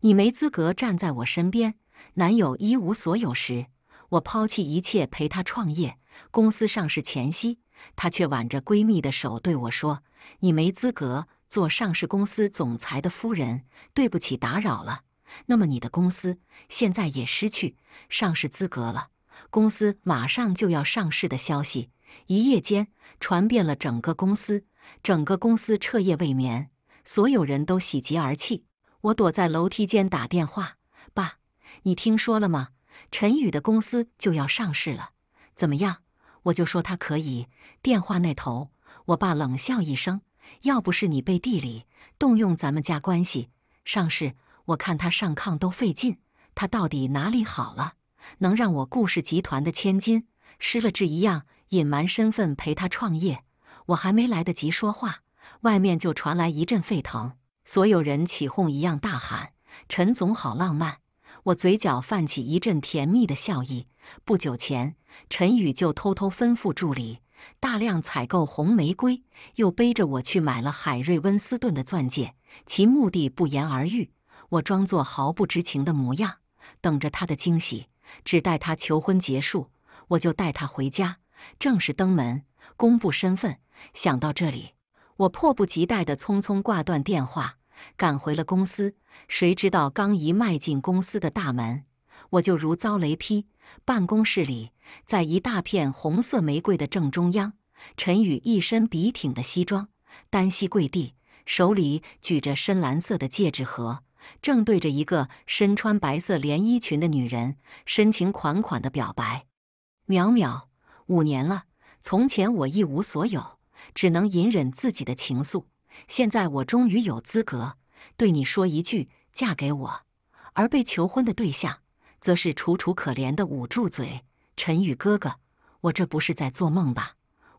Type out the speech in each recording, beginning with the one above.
你没资格站在我身边。男友一无所有时，我抛弃一切陪他创业。公司上市前夕，他却挽着闺蜜的手对我说：“你没资格做上市公司总裁的夫人。”对不起，打扰了。那么你的公司现在也失去上市资格了。公司马上就要上市的消息一夜间传遍了整个公司，整个公司彻夜未眠，所有人都喜极而泣。我躲在楼梯间打电话，爸，你听说了吗？陈宇的公司就要上市了，怎么样？我就说他可以。电话那头，我爸冷笑一声：“要不是你背地里动用咱们家关系上市，我看他上炕都费劲。他到底哪里好了，能让我顾氏集团的千金失了智一样隐瞒身份陪他创业？”我还没来得及说话，外面就传来一阵沸腾。所有人起哄一样大喊：“陈总好浪漫！”我嘴角泛起一阵甜蜜的笑意。不久前，陈宇就偷偷吩咐助理大量采购红玫瑰，又背着我去买了海瑞温斯顿的钻戒，其目的不言而喻。我装作毫不知情的模样，等着他的惊喜，只待他求婚结束，我就带他回家，正式登门公布身份。想到这里。我迫不及待地匆匆挂断电话，赶回了公司。谁知道刚一迈进公司的大门，我就如遭雷劈。办公室里，在一大片红色玫瑰的正中央，陈宇一身笔挺的西装，单膝跪地，手里举着深蓝色的戒指盒，正对着一个身穿白色连衣裙的女人深情款款地表白：“淼淼，五年了，从前我一无所有。”只能隐忍自己的情愫。现在我终于有资格对你说一句“嫁给我”，而被求婚的对象则是楚楚可怜的捂住嘴：“陈宇哥哥，我这不是在做梦吧？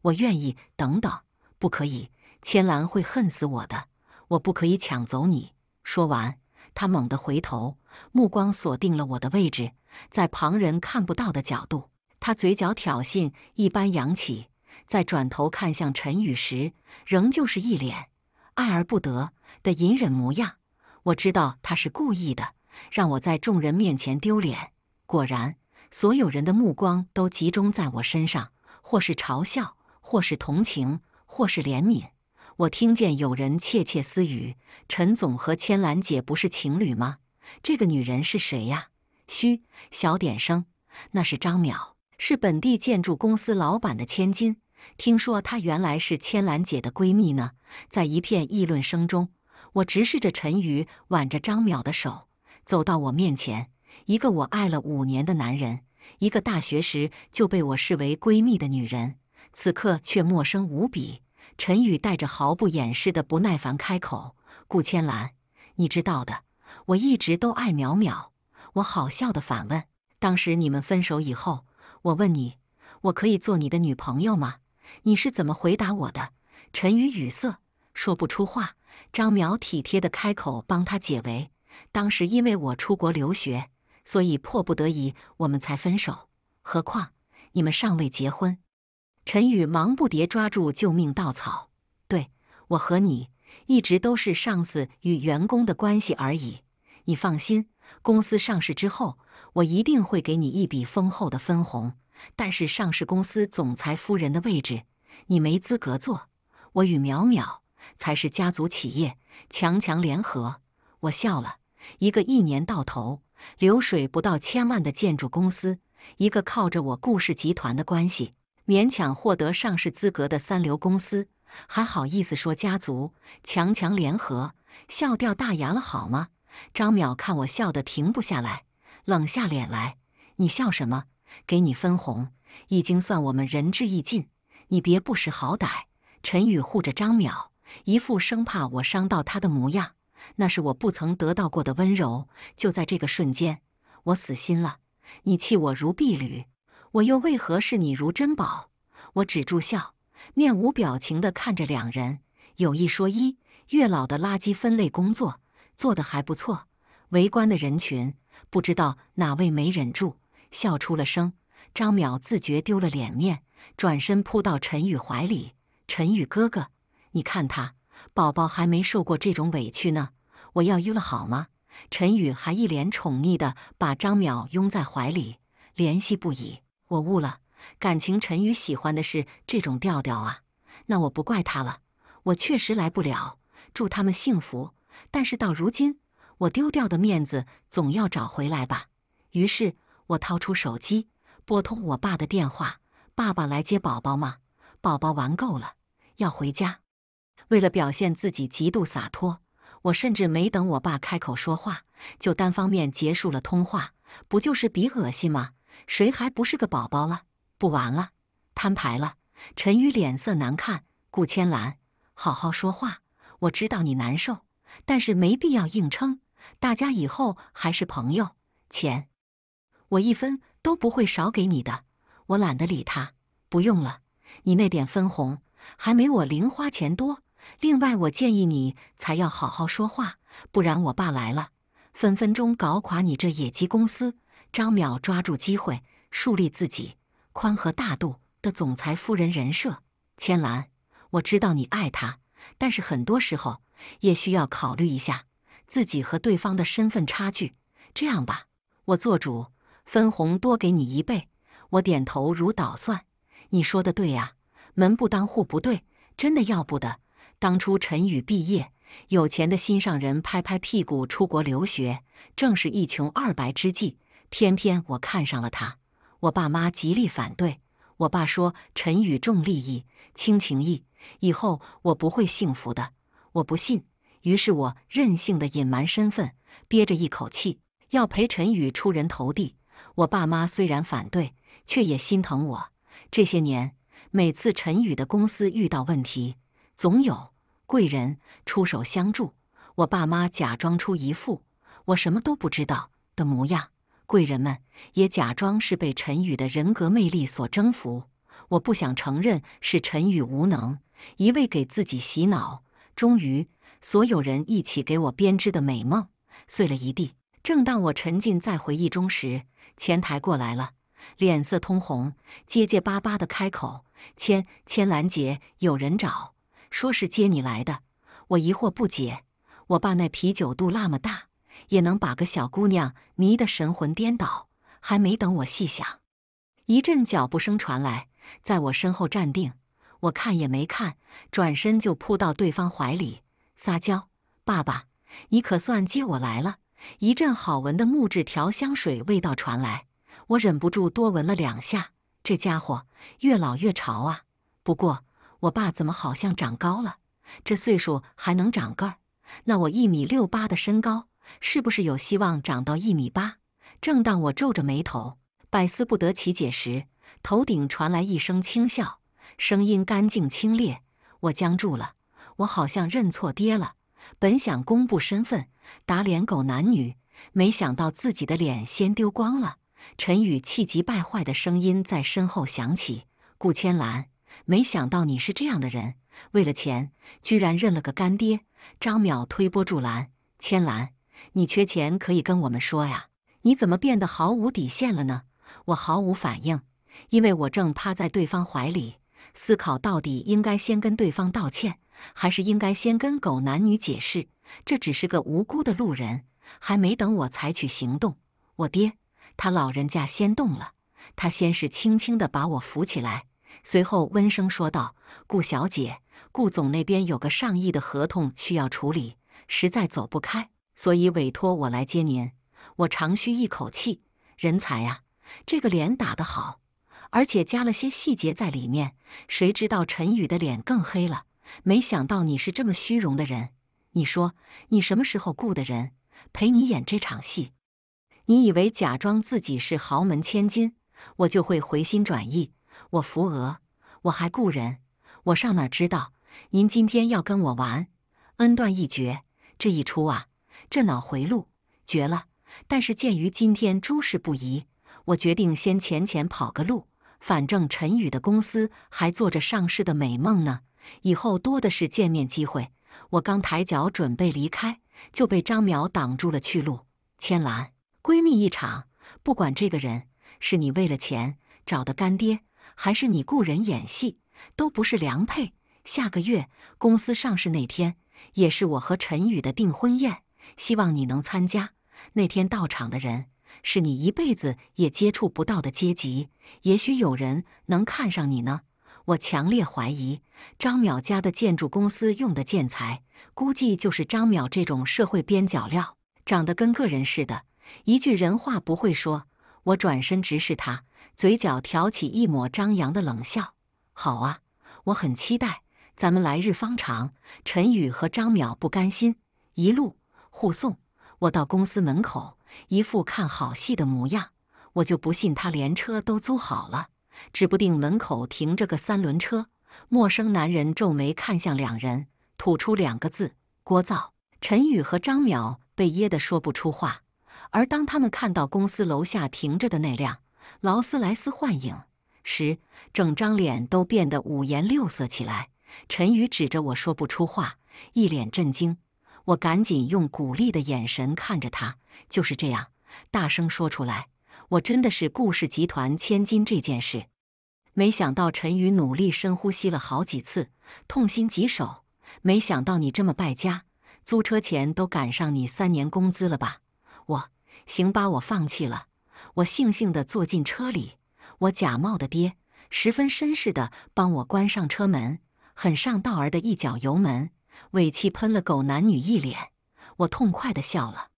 我愿意……等等，不可以！千兰会恨死我的，我不可以抢走你。”说完，他猛地回头，目光锁定了我的位置，在旁人看不到的角度，他嘴角挑衅一般扬起。在转头看向陈宇时，仍旧是一脸爱而不得的隐忍模样。我知道他是故意的，让我在众人面前丢脸。果然，所有人的目光都集中在我身上，或是嘲笑，或是同情，或是怜悯。我听见有人窃窃私语：“陈总和千兰姐不是情侣吗？这个女人是谁呀？”嘘，小点声。那是张淼，是本地建筑公司老板的千金。听说她原来是千兰姐的闺蜜呢。在一片议论声中，我直视着陈宇挽着张淼的手走到我面前。一个我爱了五年的男人，一个大学时就被我视为闺蜜的女人，此刻却陌生无比。陈宇带着毫不掩饰的不耐烦开口：“顾千兰，你知道的，我一直都爱淼淼。”我好笑的反问：“当时你们分手以后，我问你，我可以做你的女朋友吗？”你是怎么回答我的？陈宇语塞，说不出话。张苗体贴地开口帮他解围。当时因为我出国留学，所以迫不得已，我们才分手。何况你们尚未结婚。陈宇忙不迭抓住救命稻草，对我和你一直都是上司与员工的关系而已。你放心，公司上市之后，我一定会给你一笔丰厚的分红。但是上市公司总裁夫人的位置，你没资格坐。我与淼淼才是家族企业强强联合。我笑了，一个一年到头流水不到千万的建筑公司，一个靠着我顾氏集团的关系勉强获得上市资格的三流公司，还好意思说家族强强联合？笑掉大牙了好吗？张淼看我笑得停不下来，冷下脸来：“你笑什么？”给你分红已经算我们仁至义尽，你别不识好歹。陈宇护着张淼，一副生怕我伤到他的模样，那是我不曾得到过的温柔。就在这个瞬间，我死心了。你弃我如敝履，我又为何视你如珍宝？我止住笑，面无表情地看着两人。有一说一，月老的垃圾分类工作做得还不错。围观的人群，不知道哪位没忍住。笑出了声，张淼自觉丢了脸面，转身扑到陈宇怀里。陈宇哥哥，你看他，宝宝还没受过这种委屈呢，我要晕了好吗？陈宇还一脸宠溺地把张淼拥在怀里，怜惜不已。我悟了，感情陈宇喜欢的是这种调调啊。那我不怪他了，我确实来不了，祝他们幸福。但是到如今，我丢掉的面子总要找回来吧。于是。我掏出手机，拨通我爸的电话：“爸爸来接宝宝吗？宝宝玩够了，要回家。”为了表现自己极度洒脱，我甚至没等我爸开口说话，就单方面结束了通话。不就是比恶心吗？谁还不是个宝宝了？不玩了，摊牌了。陈宇脸色难看，顾千兰，好好说话。我知道你难受，但是没必要硬撑。大家以后还是朋友。钱。我一分都不会少给你的，我懒得理他。不用了，你那点分红还没我零花钱多。另外，我建议你才要好好说话，不然我爸来了，分分钟搞垮你这野鸡公司。张淼抓住机会，树立自己宽和大度的总裁夫人人设。千兰，我知道你爱他，但是很多时候也需要考虑一下自己和对方的身份差距。这样吧，我做主。分红多给你一倍，我点头如捣蒜。你说的对啊，门不当户不对，真的要不得。当初陈宇毕业，有钱的心上人拍拍屁股出国留学，正是一穷二白之际，偏偏我看上了他。我爸妈极力反对，我爸说陈宇重利益轻情义，以后我不会幸福的。我不信，于是我任性的隐瞒身份，憋着一口气要陪陈宇出人头地。我爸妈虽然反对，却也心疼我。这些年，每次陈宇的公司遇到问题，总有贵人出手相助。我爸妈假装出一副我什么都不知道的模样，贵人们也假装是被陈宇的人格魅力所征服。我不想承认是陈宇无能，一味给自己洗脑。终于，所有人一起给我编织的美梦碎了一地。正当我沉浸在回忆中时，前台过来了，脸色通红，结结巴巴的开口：“千千兰姐，有人找，说是接你来的。”我疑惑不解，我爸那啤酒肚那么大，也能把个小姑娘迷得神魂颠倒。还没等我细想，一阵脚步声传来，在我身后站定。我看也没看，转身就扑到对方怀里撒娇：“爸爸，你可算接我来了。”一阵好闻的木质调香水味道传来，我忍不住多闻了两下。这家伙越老越潮啊！不过我爸怎么好像长高了？这岁数还能长个？那我一米六八的身高，是不是有希望长到一米八？正当我皱着眉头百思不得其解时，头顶传来一声轻笑，声音干净清冽。我僵住了，我好像认错爹了。本想公布身份，打脸狗男女，没想到自己的脸先丢光了。陈宇气急败坏的声音在身后响起：“顾千兰，没想到你是这样的人，为了钱居然认了个干爹。”张淼推波助澜：“千兰，你缺钱可以跟我们说呀，你怎么变得毫无底线了呢？”我毫无反应，因为我正趴在对方怀里。思考到底应该先跟对方道歉，还是应该先跟狗男女解释，这只是个无辜的路人。还没等我采取行动，我爹他老人家先动了。他先是轻轻地把我扶起来，随后温声说道：“顾小姐，顾总那边有个上亿的合同需要处理，实在走不开，所以委托我来接您。”我长吁一口气，人才呀，这个脸打得好。而且加了些细节在里面，谁知道陈宇的脸更黑了。没想到你是这么虚荣的人，你说你什么时候雇的人陪你演这场戏？你以为假装自己是豪门千金，我就会回心转意？我扶额，我还雇人，我上哪知道？您今天要跟我玩恩断义绝这一出啊，这脑回路绝了。但是鉴于今天诸事不宜，我决定先浅浅跑个路。反正陈宇的公司还做着上市的美梦呢，以后多的是见面机会。我刚抬脚准备离开，就被张淼挡住了去路。千兰，闺蜜一场，不管这个人是你为了钱找的干爹，还是你雇人演戏，都不是良配。下个月公司上市那天，也是我和陈宇的订婚宴，希望你能参加。那天到场的人。是你一辈子也接触不到的阶级，也许有人能看上你呢。我强烈怀疑，张淼家的建筑公司用的建材，估计就是张淼这种社会边角料，长得跟个人似的，一句人话不会说。我转身直视他，嘴角挑起一抹张扬的冷笑。好啊，我很期待，咱们来日方长。陈宇和张淼不甘心，一路护送我到公司门口。一副看好戏的模样，我就不信他连车都租好了，指不定门口停着个三轮车。陌生男人皱眉看向两人，吐出两个字：“聒噪。”陈宇和张淼被噎得说不出话。而当他们看到公司楼下停着的那辆劳斯莱斯幻影时，整张脸都变得五颜六色起来。陈宇指着我说不出话，一脸震惊。我赶紧用鼓励的眼神看着他。就是这样，大声说出来！我真的是顾氏集团千金这件事，没想到陈宇努力深呼吸了好几次，痛心疾首。没想到你这么败家，租车钱都赶上你三年工资了吧？我行吧，我放弃了。我悻悻地坐进车里。我假冒的爹十分绅士地帮我关上车门，很上道儿的一脚油门，尾气喷了狗男女一脸。我痛快地笑了。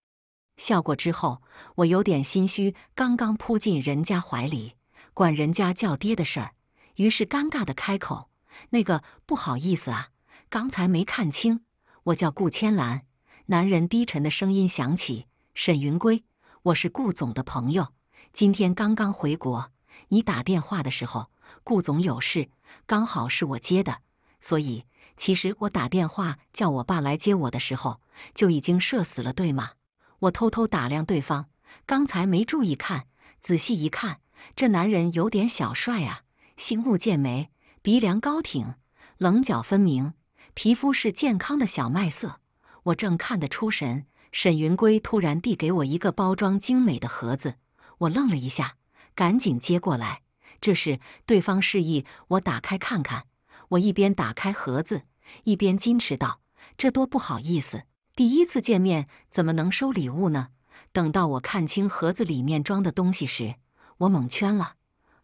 笑过之后，我有点心虚，刚刚扑进人家怀里，管人家叫爹的事儿，于是尴尬的开口：“那个，不好意思啊，刚才没看清，我叫顾千兰。”男人低沉的声音响起：“沈云归，我是顾总的朋友，今天刚刚回国。你打电话的时候，顾总有事，刚好是我接的，所以其实我打电话叫我爸来接我的时候，就已经射死了，对吗？”我偷偷打量对方，刚才没注意看，仔细一看，这男人有点小帅啊，星目剑眉，鼻梁高挺，棱角分明，皮肤是健康的小麦色。我正看得出神，沈云归突然递给我一个包装精美的盒子，我愣了一下，赶紧接过来。这时，对方示意我打开看看，我一边打开盒子，一边矜持道：“这多不好意思。”第一次见面怎么能收礼物呢？等到我看清盒子里面装的东西时，我蒙圈了。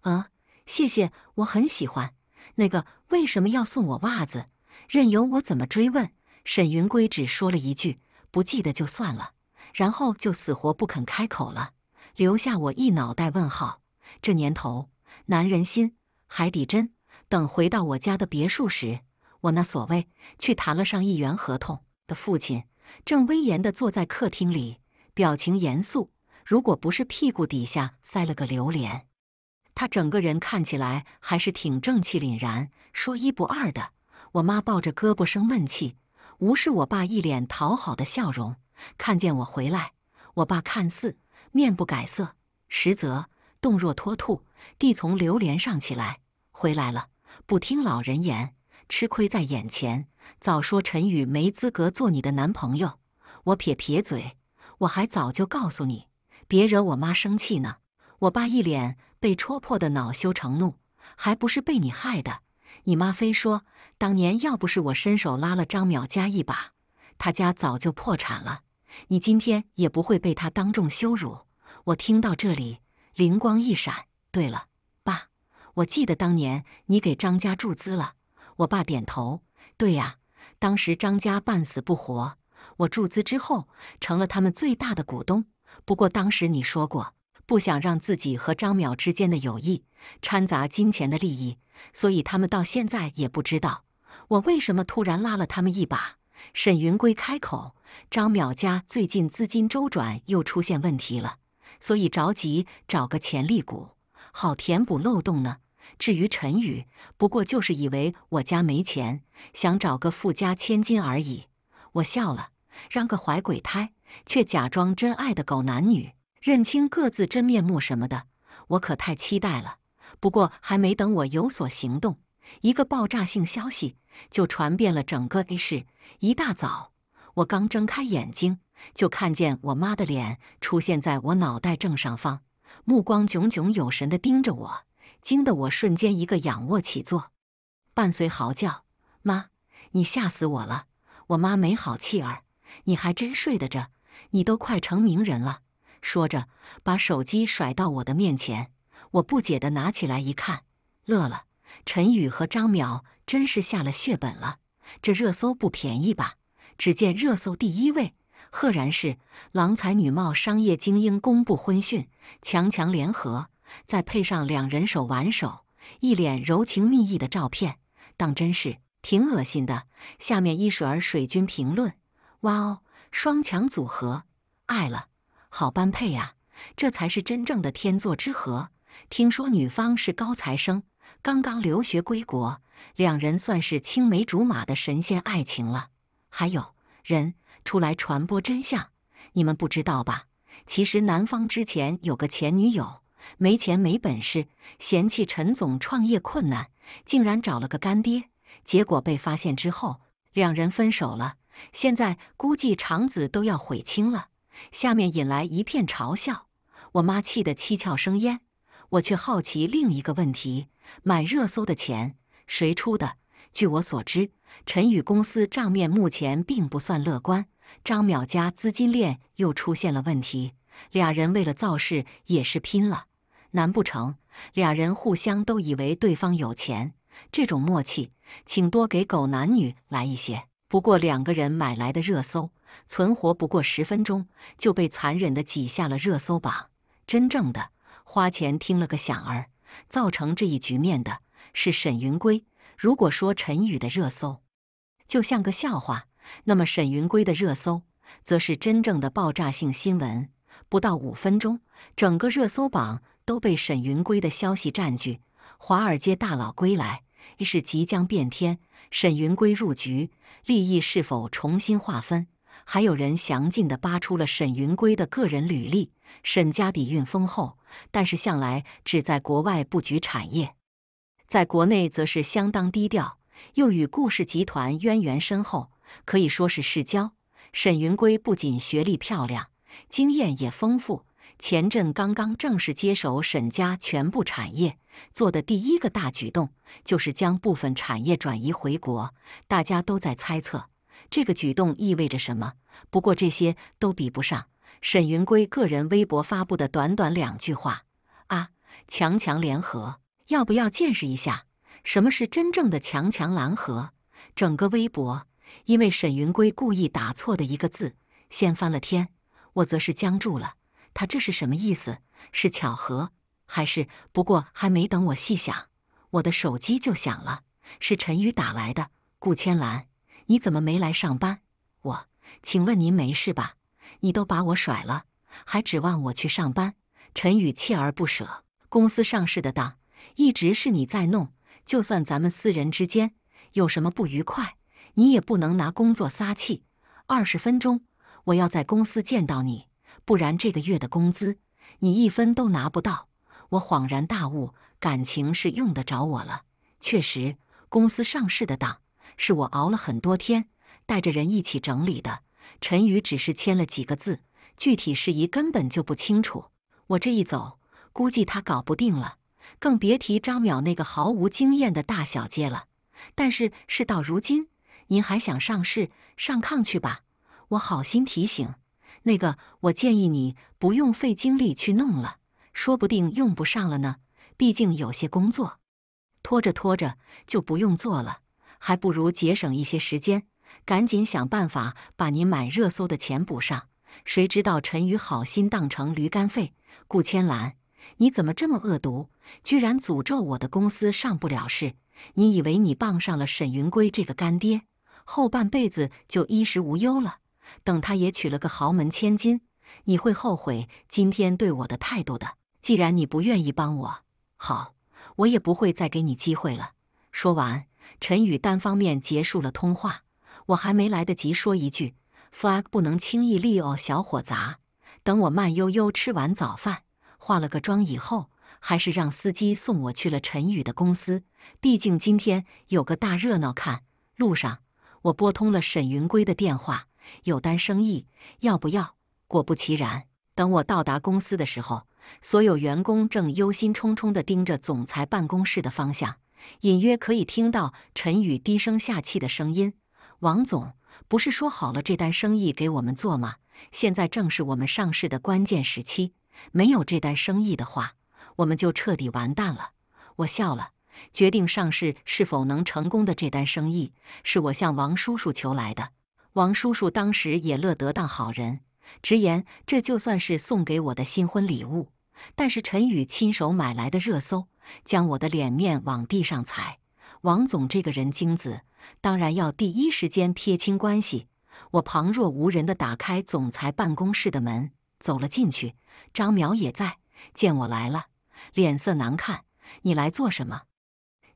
啊，谢谢，我很喜欢。那个为什么要送我袜子？任由我怎么追问，沈云归只说了一句“不记得就算了”，然后就死活不肯开口了，留下我一脑袋问号。这年头，男人心海底针。等回到我家的别墅时，我那所谓去谈了上亿元合同的父亲。正威严地坐在客厅里，表情严肃。如果不是屁股底下塞了个榴莲，他整个人看起来还是挺正气凛然、说一不二的。我妈抱着胳膊生闷气，无视我爸一脸讨好的笑容。看见我回来，我爸看似面不改色，实则动若脱兔，地从榴莲上起来。回来了，不听老人言，吃亏在眼前。早说陈宇没资格做你的男朋友！我撇撇嘴，我还早就告诉你，别惹我妈生气呢。我爸一脸被戳破的恼羞成怒，还不是被你害的？你妈非说当年要不是我伸手拉了张淼家一把，他家早就破产了，你今天也不会被他当众羞辱。我听到这里，灵光一闪，对了，爸，我记得当年你给张家注资了。我爸点头。对呀，当时张家半死不活，我注资之后成了他们最大的股东。不过当时你说过不想让自己和张淼之间的友谊掺杂金钱的利益，所以他们到现在也不知道我为什么突然拉了他们一把。沈云归开口：“张淼家最近资金周转又出现问题了，所以着急找个潜力股，好填补漏洞呢。”至于陈宇，不过就是以为我家没钱，想找个富家千金而已。我笑了，让个怀鬼胎却假装真爱的狗男女认清各自真面目什么的，我可太期待了。不过还没等我有所行动，一个爆炸性消息就传遍了整个 A 市。一大早，我刚睁开眼睛，就看见我妈的脸出现在我脑袋正上方，目光炯炯有神地盯着我。惊得我瞬间一个仰卧起坐，伴随嚎叫：“妈，你吓死我了！”我妈没好气儿：“你还真睡得着？你都快成名人了。”说着，把手机甩到我的面前。我不解的拿起来一看，乐了。陈宇和张淼真是下了血本了，这热搜不便宜吧？只见热搜第一位，赫然是“郎才女貌，商业精英公布婚讯，强强联合。”再配上两人手挽手、一脸柔情蜜意的照片，当真是挺恶心的。下面一水儿水军评论：“哇哦，双强组合，爱了，好般配呀！这才是真正的天作之合。”听说女方是高材生，刚刚留学归国，两人算是青梅竹马的神仙爱情了。还有人出来传播真相，你们不知道吧？其实男方之前有个前女友。没钱没本事，嫌弃陈总创业困难，竟然找了个干爹，结果被发现之后，两人分手了。现在估计肠子都要悔青了。下面引来一片嘲笑，我妈气得七窍生烟，我却好奇另一个问题：买热搜的钱谁出的？据我所知，陈宇公司账面目前并不算乐观，张淼家资金链又出现了问题，俩人为了造势也是拼了。难不成俩人互相都以为对方有钱？这种默契，请多给狗男女来一些。不过两个人买来的热搜，存活不过十分钟就被残忍的挤下了热搜榜。真正的花钱听了个响儿，造成这一局面的是沈云归。如果说陈宇的热搜就像个笑话，那么沈云归的热搜则是真正的爆炸性新闻。不到五分钟，整个热搜榜。都被沈云归的消息占据。华尔街大佬归来，是即将变天。沈云归入局，利益是否重新划分？还有人详尽地扒出了沈云归的个人履历。沈家底蕴丰厚，但是向来只在国外布局产业，在国内则是相当低调。又与顾氏集团渊源深厚，可以说是世交。沈云归不仅学历漂亮，经验也丰富。前阵刚刚正式接手沈家全部产业，做的第一个大举动就是将部分产业转移回国。大家都在猜测这个举动意味着什么。不过这些都比不上沈云归个人微博发布的短短两句话：“啊，强强联合，要不要见识一下什么是真正的强强联合？”整个微博因为沈云归故意打错的一个字，掀翻了天。我则是僵住了。他这是什么意思？是巧合还是……不过还没等我细想，我的手机就响了，是陈宇打来的。顾千兰，你怎么没来上班？我，请问您没事吧？你都把我甩了，还指望我去上班？陈宇锲而不舍，公司上市的当，一直是你在弄。就算咱们私人之间有什么不愉快，你也不能拿工作撒气。二十分钟，我要在公司见到你。不然这个月的工资你一分都拿不到。我恍然大悟，感情是用得着我了。确实，公司上市的档是我熬了很多天，带着人一起整理的。陈宇只是签了几个字，具体事宜根本就不清楚。我这一走，估计他搞不定了，更别提张淼那个毫无经验的大小姐了。但是事到如今，您还想上市？上炕去吧！我好心提醒。那个，我建议你不用费精力去弄了，说不定用不上了呢。毕竟有些工作拖着拖着就不用做了，还不如节省一些时间，赶紧想办法把你买热搜的钱补上。谁知道陈宇好心当成驴肝肺，顾千兰，你怎么这么恶毒，居然诅咒我的公司上不了市？你以为你傍上了沈云归这个干爹，后半辈子就衣食无忧了？等他也娶了个豪门千金，你会后悔今天对我的态度的。既然你不愿意帮我，好，我也不会再给你机会了。说完，陈宇单方面结束了通话。我还没来得及说一句 “flag 不能轻易利用小伙砸。等我慢悠悠吃完早饭，化了个妆以后，还是让司机送我去了陈宇的公司。毕竟今天有个大热闹看。路上，我拨通了沈云归的电话。有单生意，要不要？果不其然，等我到达公司的时候，所有员工正忧心忡忡地盯着总裁办公室的方向，隐约可以听到陈宇低声下气的声音：“王总，不是说好了这单生意给我们做吗？现在正是我们上市的关键时期，没有这单生意的话，我们就彻底完蛋了。”我笑了，决定上市是否能成功的这单生意，是我向王叔叔求来的。王叔叔当时也乐得当好人，直言这就算是送给我的新婚礼物。但是陈宇亲手买来的热搜，将我的脸面往地上踩。王总这个人精子，当然要第一时间撇清关系。我旁若无人地打开总裁办公室的门，走了进去。张淼也在，见我来了，脸色难看。你来做什么？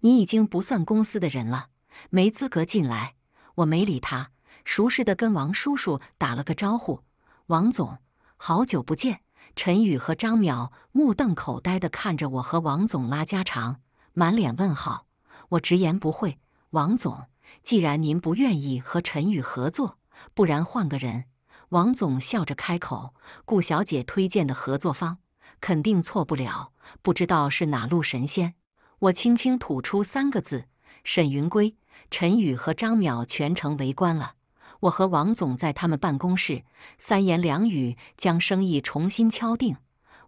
你已经不算公司的人了，没资格进来。我没理他。熟识的跟王叔叔打了个招呼，王总，好久不见。陈宇和张淼目瞪口呆地看着我和王总拉家常，满脸问号。我直言不讳：“王总，既然您不愿意和陈宇合作，不然换个人。”王总笑着开口：“顾小姐推荐的合作方，肯定错不了。不知道是哪路神仙。”我轻轻吐出三个字：“沈云归。”陈宇和张淼全程围观了。我和王总在他们办公室三言两语将生意重新敲定，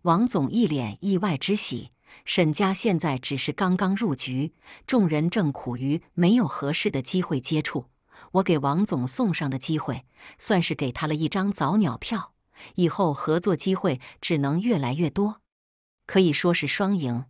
王总一脸意外之喜。沈家现在只是刚刚入局，众人正苦于没有合适的机会接触，我给王总送上的机会，算是给他了一张早鸟票，以后合作机会只能越来越多，可以说是双赢。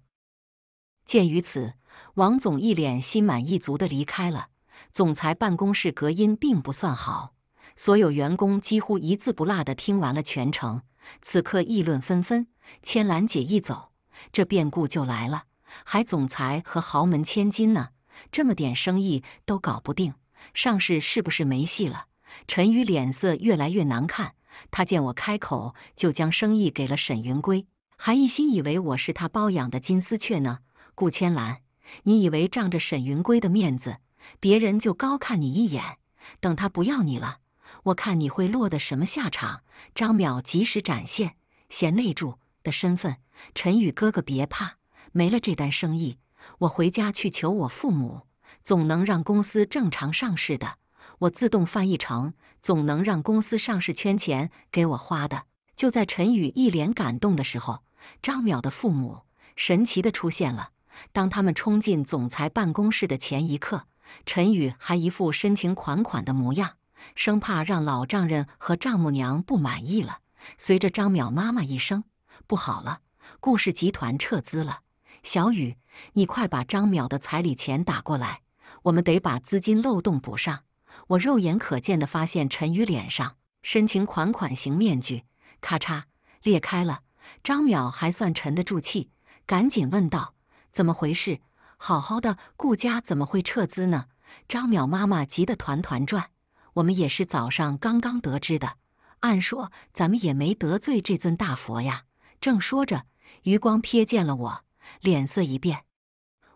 鉴于此，王总一脸心满意足的离开了。总裁办公室隔音并不算好，所有员工几乎一字不落地听完了全程。此刻议论纷纷。千兰姐一走，这变故就来了。还总裁和豪门千金呢，这么点生意都搞不定，上市是不是没戏了？陈宇脸色越来越难看。他见我开口，就将生意给了沈云归，还一心以为我是他包养的金丝雀呢。顾千兰，你以为仗着沈云归的面子？别人就高看你一眼，等他不要你了，我看你会落得什么下场。张淼及时展现贤内助的身份，陈宇哥哥别怕，没了这单生意，我回家去求我父母，总能让公司正常上市的。我自动翻译成总能让公司上市圈钱给我花的。就在陈宇一脸感动的时候，张淼的父母神奇的出现了。当他们冲进总裁办公室的前一刻。陈宇还一副深情款款的模样，生怕让老丈人和丈母娘不满意了。随着张淼妈妈一声“不好了”，顾氏集团撤资了。小雨，你快把张淼的彩礼钱打过来，我们得把资金漏洞补上。我肉眼可见的发现，陈宇脸上深情款款型面具咔嚓裂开了。张淼还算沉得住气，赶紧问道：“怎么回事？”好好的顾家怎么会撤资呢？张淼妈妈急得团团转。我们也是早上刚刚得知的。按说咱们也没得罪这尊大佛呀。正说着，余光瞥见了我，脸色一变。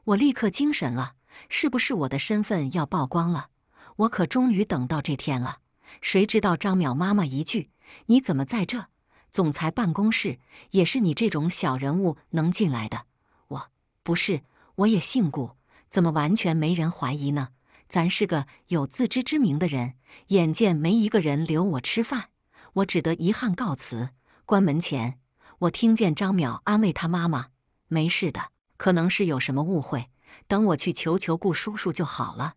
我立刻精神了，是不是我的身份要曝光了？我可终于等到这天了。谁知道张淼妈妈一句：“你怎么在这？总裁办公室也是你这种小人物能进来的？”我不是。我也姓顾，怎么完全没人怀疑呢？咱是个有自知之明的人，眼见没一个人留我吃饭，我只得遗憾告辞。关门前，我听见张淼安慰他妈妈：“没事的，可能是有什么误会，等我去求求顾叔叔就好了。”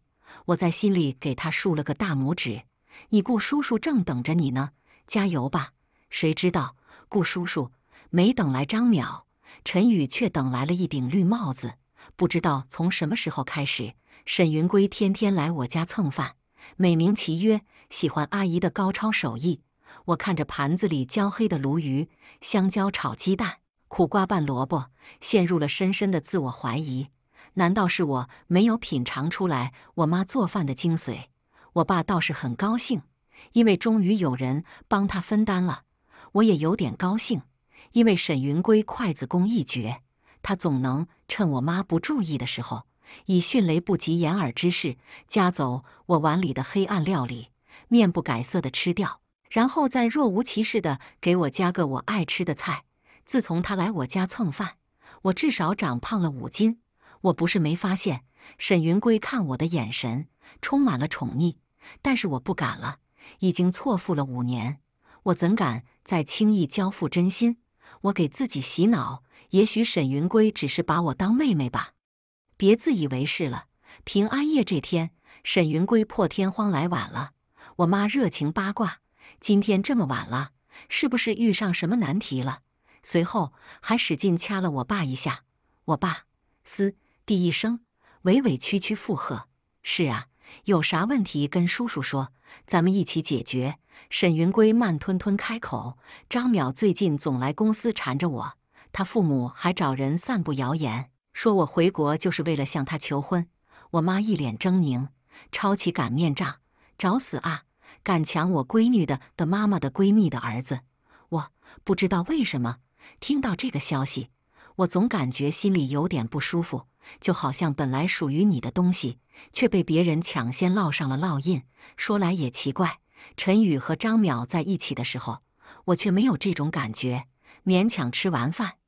我在心里给他竖了个大拇指：“你顾叔叔正等着你呢，加油吧！”谁知道，顾叔叔没等来张淼，陈宇却等来了一顶绿帽子。不知道从什么时候开始，沈云归天天来我家蹭饭，美名其曰喜欢阿姨的高超手艺。我看着盘子里焦黑的鲈鱼、香蕉炒鸡蛋、苦瓜拌萝卜，陷入了深深的自我怀疑：难道是我没有品尝出来我妈做饭的精髓？我爸倒是很高兴，因为终于有人帮他分担了。我也有点高兴，因为沈云归筷子功一绝，他总能。趁我妈不注意的时候，以迅雷不及掩耳之势夹走我碗里的黑暗料理，面不改色的吃掉，然后再若无其事的给我加个我爱吃的菜。自从他来我家蹭饭，我至少长胖了五斤。我不是没发现，沈云归看我的眼神充满了宠溺，但是我不敢了。已经错付了五年，我怎敢再轻易交付真心？我给自己洗脑。也许沈云归只是把我当妹妹吧，别自以为是了。平安夜这天，沈云归破天荒来晚了。我妈热情八卦：“今天这么晚了，是不是遇上什么难题了？”随后还使劲掐了我爸一下。我爸嘶的一声，委委屈屈附和：“是啊，有啥问题跟叔叔说，咱们一起解决。”沈云归慢吞吞开口：“张淼最近总来公司缠着我。”他父母还找人散布谣言，说我回国就是为了向他求婚。我妈一脸狰狞，抄起擀面杖：“找死啊！敢抢我闺女的的妈妈的闺蜜的儿子！”我不知道为什么，听到这个消息，我总感觉心里有点不舒服，就好像本来属于你的东西却被别人抢先烙上了烙印。说来也奇怪，陈宇和张淼在一起的时候，我却没有这种感觉。勉强吃完饭。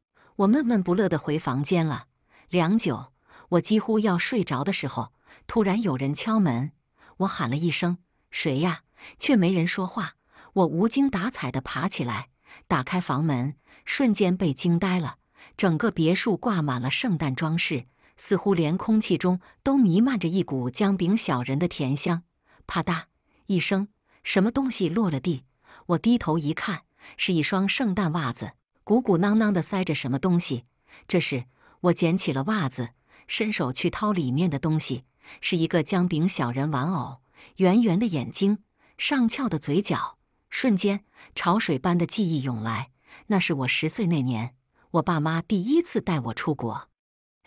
我闷闷不乐地回房间了。良久，我几乎要睡着的时候，突然有人敲门。我喊了一声：“谁呀？”却没人说话。我无精打采地爬起来，打开房门，瞬间被惊呆了。整个别墅挂满了圣诞装饰，似乎连空气中都弥漫着一股姜饼小人的甜香。啪嗒一声，什么东西落了地。我低头一看，是一双圣诞袜子。鼓鼓囊囊的塞着什么东西？这时，我捡起了袜子，伸手去掏里面的东西，是一个姜饼小人玩偶，圆圆的眼睛，上翘的嘴角。瞬间，潮水般的记忆涌来，那是我十岁那年，我爸妈第一次带我出国，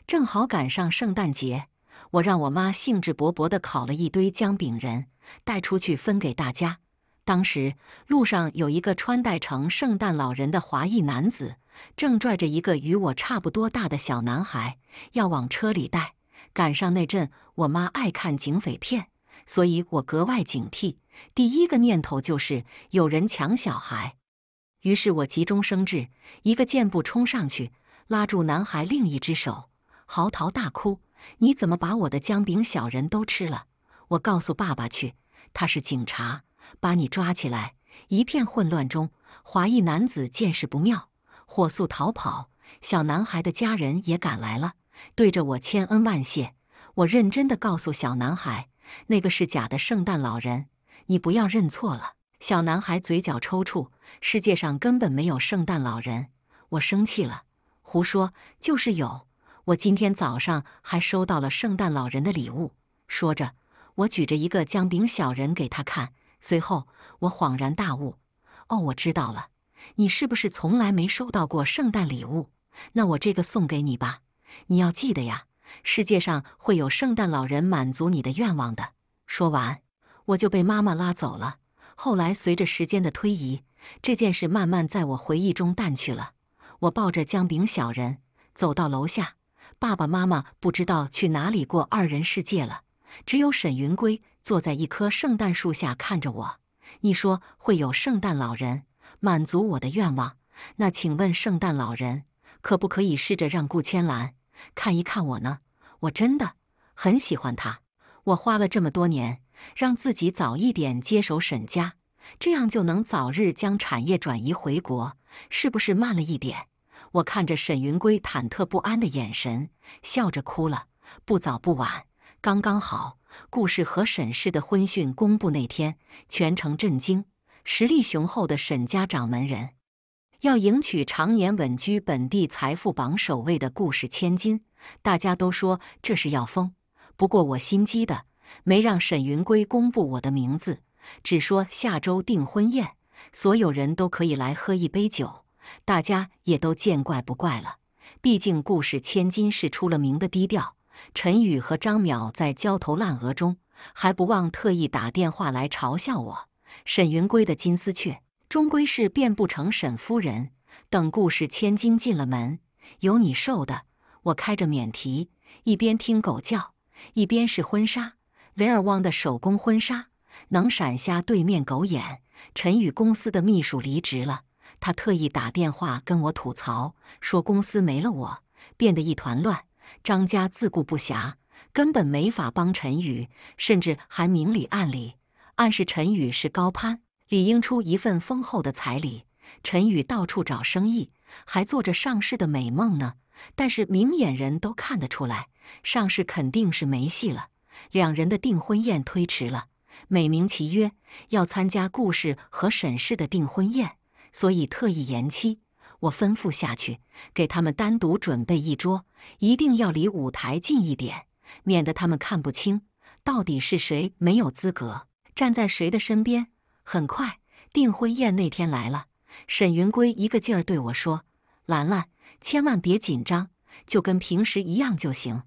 正好赶上圣诞节，我让我妈兴致勃勃的烤了一堆姜饼人，带出去分给大家。当时路上有一个穿戴成圣诞老人的华裔男子，正拽着一个与我差不多大的小男孩要往车里带。赶上那阵，我妈爱看警匪片，所以我格外警惕。第一个念头就是有人抢小孩，于是我急中生智，一个箭步冲上去，拉住男孩另一只手，嚎啕大哭：“你怎么把我的姜饼小人都吃了？”我告诉爸爸去，他是警察。把你抓起来！一片混乱中，华裔男子见势不妙，火速逃跑。小男孩的家人也赶来了，对着我千恩万谢。我认真地告诉小男孩：“那个是假的圣诞老人，你不要认错了。”小男孩嘴角抽搐：“世界上根本没有圣诞老人。”我生气了：“胡说，就是有！我今天早上还收到了圣诞老人的礼物。”说着，我举着一个姜饼小人给他看。随后我恍然大悟，哦，我知道了，你是不是从来没收到过圣诞礼物？那我这个送给你吧，你要记得呀，世界上会有圣诞老人满足你的愿望的。说完，我就被妈妈拉走了。后来随着时间的推移，这件事慢慢在我回忆中淡去了。我抱着姜饼小人走到楼下，爸爸妈妈不知道去哪里过二人世界了，只有沈云归。坐在一棵圣诞树下看着我，你说会有圣诞老人满足我的愿望。那请问圣诞老人可不可以试着让顾千兰看一看我呢？我真的很喜欢他。我花了这么多年让自己早一点接手沈家，这样就能早日将产业转移回国，是不是慢了一点？我看着沈云归忐忑不安的眼神，笑着哭了。不早不晚，刚刚好。故事和沈氏的婚讯公布那天，全城震惊。实力雄厚的沈家掌门人要迎娶常年稳居本地财富榜首位的顾氏千金，大家都说这是要疯。不过我心机的，没让沈云归公布我的名字，只说下周订婚宴，所有人都可以来喝一杯酒。大家也都见怪不怪了，毕竟顾氏千金是出了名的低调。陈宇和张淼在焦头烂额中，还不忘特意打电话来嘲笑我。沈云归的金丝雀终归是变不成沈夫人。等故事千金进了门，有你受的。我开着免提，一边听狗叫，一边试婚纱。维尔旺的手工婚纱能闪瞎对面狗眼。陈宇公司的秘书离职了，他特意打电话跟我吐槽，说公司没了我，变得一团乱。张家自顾不暇，根本没法帮陈宇，甚至还明里暗里暗示陈宇是高攀，理应出一份丰厚的彩礼。陈宇到处找生意，还做着上市的美梦呢。但是明眼人都看得出来，上市肯定是没戏了。两人的订婚宴推迟了，美名其曰要参加顾氏和沈氏的订婚宴，所以特意延期。我吩咐下去，给他们单独准备一桌，一定要离舞台近一点，免得他们看不清到底是谁没有资格站在谁的身边。很快，订婚宴那天来了，沈云归一个劲儿对我说：“兰兰，千万别紧张，就跟平时一样就行。”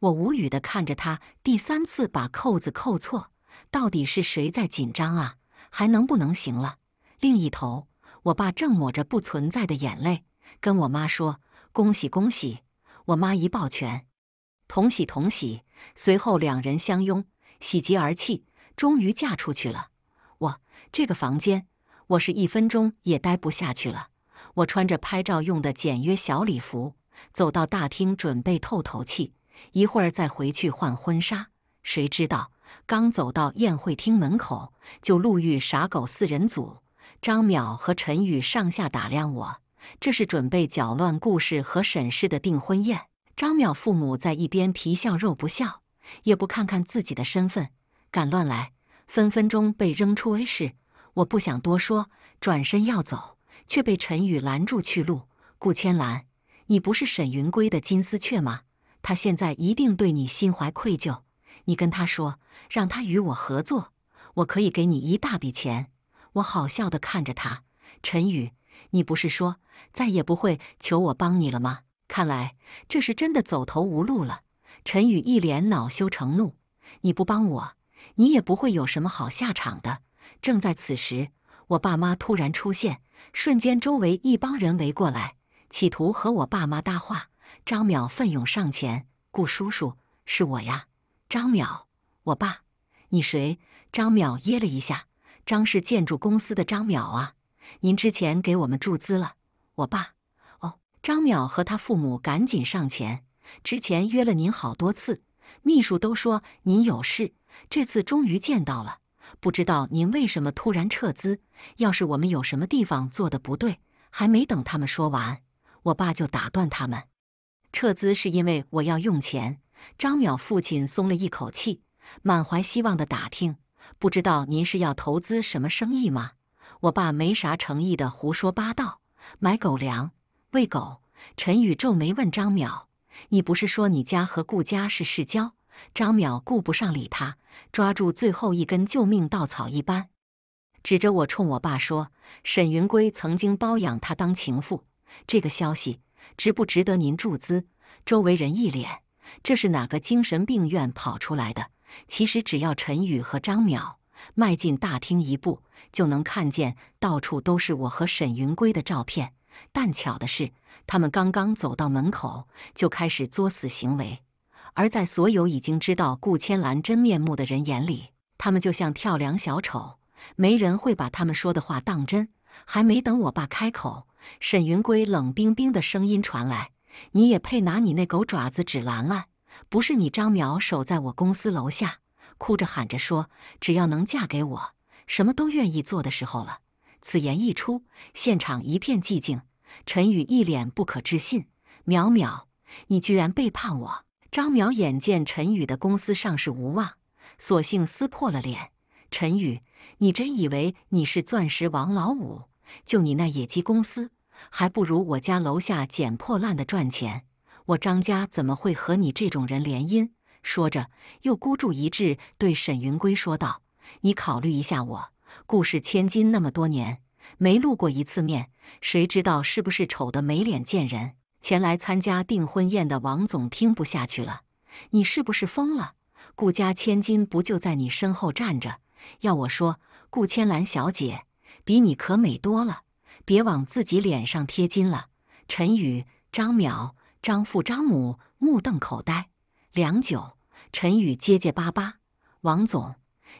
我无语地看着他，第三次把扣子扣错，到底是谁在紧张啊？还能不能行了？另一头。我爸正抹着不存在的眼泪，跟我妈说：“恭喜恭喜！”我妈一抱拳：“同喜同喜！”随后两人相拥，喜极而泣，终于嫁出去了。我这个房间，我是一分钟也待不下去了。我穿着拍照用的简约小礼服，走到大厅准备透透气，一会儿再回去换婚纱。谁知道刚走到宴会厅门口，就路遇傻狗四人组。张淼和陈宇上下打量我，这是准备搅乱顾氏和沈氏的订婚宴。张淼父母在一边皮笑肉不笑，也不看看自己的身份，敢乱来，分分钟被扔出 A 市。我不想多说，转身要走，却被陈宇拦住去路。顾千兰，你不是沈云归的金丝雀吗？他现在一定对你心怀愧疚，你跟他说，让他与我合作，我可以给你一大笔钱。我好笑的看着他，陈宇，你不是说再也不会求我帮你了吗？看来这是真的走投无路了。陈宇一脸恼羞成怒，你不帮我，你也不会有什么好下场的。正在此时，我爸妈突然出现，瞬间周围一帮人围过来，企图和我爸妈搭话。张淼奋勇上前，顾叔叔，是我呀，张淼，我爸，你谁？张淼噎了一下。张氏建筑公司的张淼啊，您之前给我们注资了，我爸哦，张淼和他父母赶紧上前，之前约了您好多次，秘书都说您有事，这次终于见到了，不知道您为什么突然撤资？要是我们有什么地方做的不对，还没等他们说完，我爸就打断他们，撤资是因为我要用钱。张淼父亲松了一口气，满怀希望的打听。不知道您是要投资什么生意吗？我爸没啥诚意的胡说八道，买狗粮喂狗。陈宇皱眉问张淼：“你不是说你家和顾家是世交？”张淼顾不上理他，抓住最后一根救命稻草一般，指着我冲我爸说：“沈云归曾经包养他当情妇，这个消息值不值得您注资？”周围人一脸：“这是哪个精神病院跑出来的？”其实只要陈宇和张淼迈进大厅一步，就能看见到处都是我和沈云归的照片。但巧的是，他们刚刚走到门口，就开始作死行为。而在所有已经知道顾千兰真面目的人眼里，他们就像跳梁小丑，没人会把他们说的话当真。还没等我爸开口，沈云归冷冰冰的声音传来：“你也配拿你那狗爪子指兰兰？”不是你张淼守在我公司楼下，哭着喊着说只要能嫁给我，什么都愿意做的时候了。此言一出，现场一片寂静。陈宇一脸不可置信：“淼淼，你居然背叛我！”张淼眼见陈宇的公司上市无望，索性撕破了脸：“陈宇，你真以为你是钻石王老五？就你那野鸡公司，还不如我家楼下捡破烂的赚钱。”我张家怎么会和你这种人联姻？说着，又孤注一掷对沈云归说道：“你考虑一下，我顾氏千金那么多年没露过一次面，谁知道是不是丑得没脸见人？”前来参加订婚宴的王总听不下去了：“你是不是疯了？顾家千金不就在你身后站着？要我说，顾千兰小姐比你可美多了，别往自己脸上贴金了。”陈宇、张淼。张父张母目瞪口呆，良久，陈宇结结巴巴：“王总，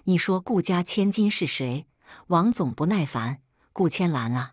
你说顾家千金是谁？”王总不耐烦：“顾千兰啊，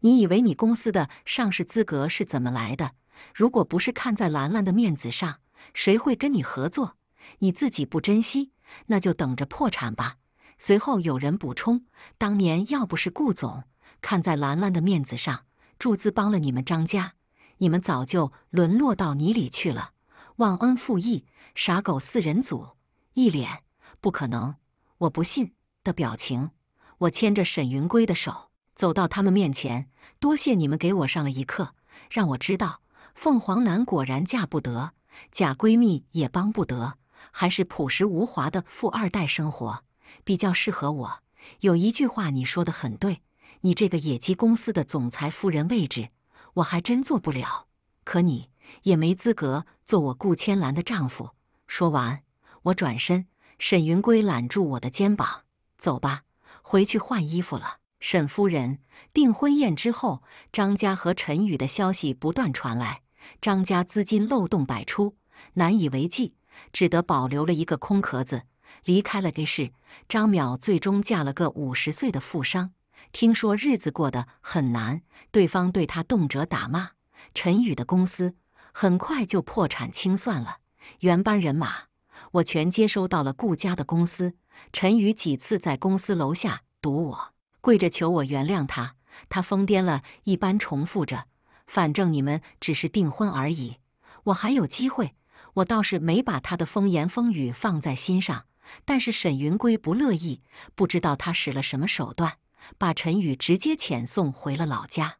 你以为你公司的上市资格是怎么来的？如果不是看在兰兰的面子上，谁会跟你合作？你自己不珍惜，那就等着破产吧。”随后有人补充：“当年要不是顾总看在兰兰的面子上注资帮了你们张家。”你们早就沦落到泥里去了，忘恩负义，傻狗四人组一脸不可能，我不信的表情。我牵着沈云归的手走到他们面前，多谢你们给我上了一课，让我知道凤凰男果然嫁不得，假闺蜜也帮不得，还是朴实无华的富二代生活比较适合我。有一句话你说的很对，你这个野鸡公司的总裁夫人位置。我还真做不了，可你也没资格做我顾千兰的丈夫。说完，我转身，沈云归揽住我的肩膀：“走吧，回去换衣服了。”沈夫人订婚宴之后，张家和陈宇的消息不断传来。张家资金漏洞百出，难以为继，只得保留了一个空壳子，离开了。给是张淼最终嫁了个五十岁的富商。听说日子过得很难，对方对他动辄打骂。陈宇的公司很快就破产清算了，原班人马我全接收到了顾家的公司。陈宇几次在公司楼下堵我，跪着求我原谅他，他疯癫了一般重复着：“反正你们只是订婚而已，我还有机会。”我倒是没把他的风言风语放在心上，但是沈云归不乐意，不知道他使了什么手段。把陈宇直接遣送回了老家。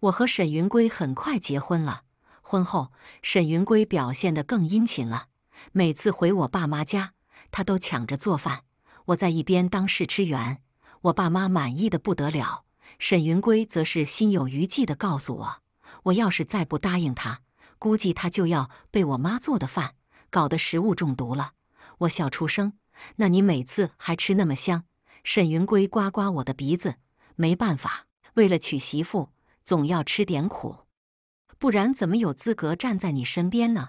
我和沈云归很快结婚了。婚后，沈云归表现得更殷勤了。每次回我爸妈家，他都抢着做饭，我在一边当试吃员。我爸妈满意的不得了。沈云归则是心有余悸地告诉我：“我要是再不答应他，估计他就要被我妈做的饭搞得食物中毒了。”我笑出声：“那你每次还吃那么香？”沈云归刮刮我的鼻子，没办法，为了娶媳妇，总要吃点苦，不然怎么有资格站在你身边呢？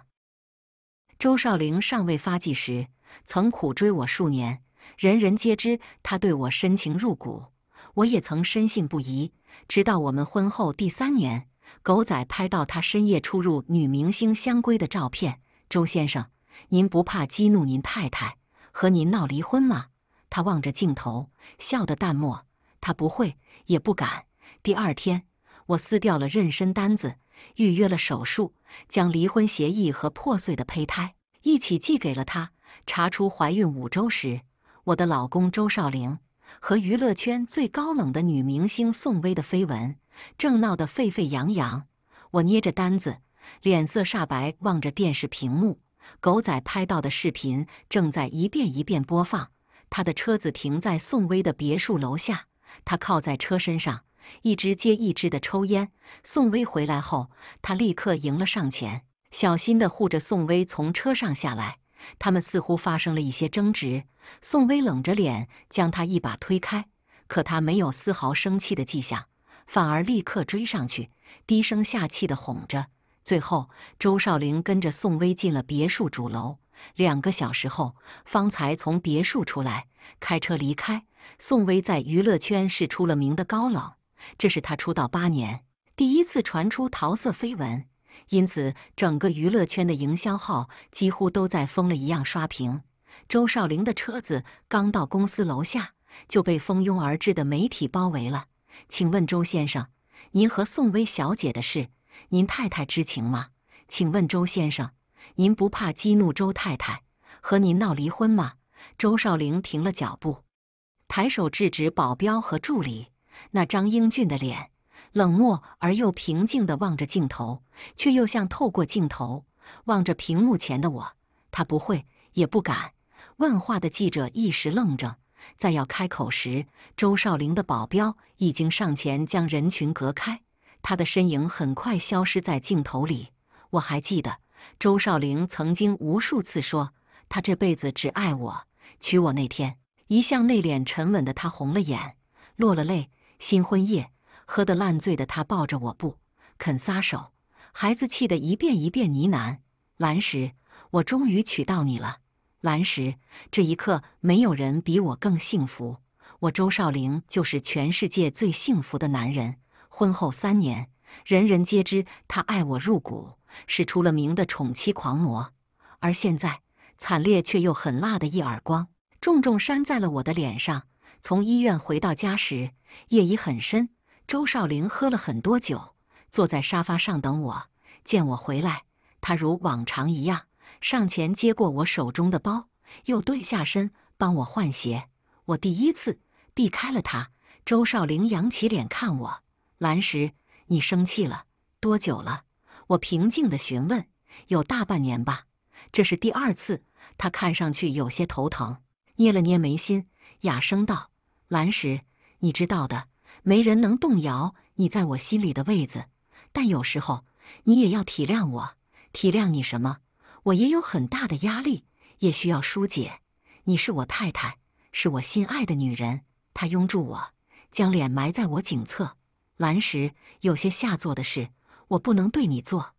周少林尚未发迹时，曾苦追我数年，人人皆知他对我深情入骨，我也曾深信不疑。直到我们婚后第三年，狗仔拍到他深夜出入女明星香闺的照片。周先生，您不怕激怒您太太，和您闹离婚吗？他望着镜头，笑得淡漠。他不会，也不敢。第二天，我撕掉了妊娠单子，预约了手术，将离婚协议和破碎的胚胎一起寄给了他。查出怀孕五周时，我的老公周少林和娱乐圈最高冷的女明星宋薇的绯闻正闹得沸沸扬扬。我捏着单子，脸色煞白，望着电视屏幕，狗仔拍到的视频正在一遍一遍播放。他的车子停在宋威的别墅楼下，他靠在车身上，一支接一支的抽烟。宋威回来后，他立刻迎了上前，小心的护着宋威从车上下来。他们似乎发生了一些争执，宋威冷着脸将他一把推开，可他没有丝毫生气的迹象，反而立刻追上去，低声下气的哄着。最后，周少林跟着宋威进了别墅主楼。两个小时后，方才从别墅出来，开车离开。宋威在娱乐圈是出了名的高冷，这是他出道八年第一次传出桃色绯闻，因此整个娱乐圈的营销号几乎都在疯了一样刷屏。周少林的车子刚到公司楼下，就被蜂拥而至的媒体包围了。请问周先生，您和宋薇小姐的事，您太太知情吗？请问周先生。您不怕激怒周太太，和您闹离婚吗？周少林停了脚步，抬手制止保镖和助理。那张英俊的脸，冷漠而又平静地望着镜头，却又像透过镜头望着屏幕前的我。他不会，也不敢。问话的记者一时愣着，在要开口时，周少林的保镖已经上前将人群隔开，他的身影很快消失在镜头里。我还记得。周少林曾经无数次说：“他这辈子只爱我。”娶我那天，一向内敛沉稳的他红了眼，落了泪。新婚夜，喝得烂醉的他抱着我，不肯撒手。孩子气得一遍一遍呢喃：“兰石，我终于娶到你了。”兰石，这一刻，没有人比我更幸福。我周少林就是全世界最幸福的男人。婚后三年，人人皆知他爱我入骨。是出了名的宠妻狂魔，而现在惨烈却又狠辣的一耳光，重重扇在了我的脸上。从医院回到家时，夜已很深。周少林喝了很多酒，坐在沙发上等我。见我回来，他如往常一样上前接过我手中的包，又蹲下身帮我换鞋。我第一次避开了他。周少林扬起脸看我：“兰时你生气了多久了？”我平静地询问：“有大半年吧，这是第二次。”他看上去有些头疼，捏了捏眉心，哑声道：“蓝石，你知道的，没人能动摇你在我心里的位子。但有时候，你也要体谅我。体谅你什么？我也有很大的压力，也需要疏解。你是我太太，是我心爱的女人。”他拥住我，将脸埋在我颈侧。蓝石有些下作的事。我不能对你做，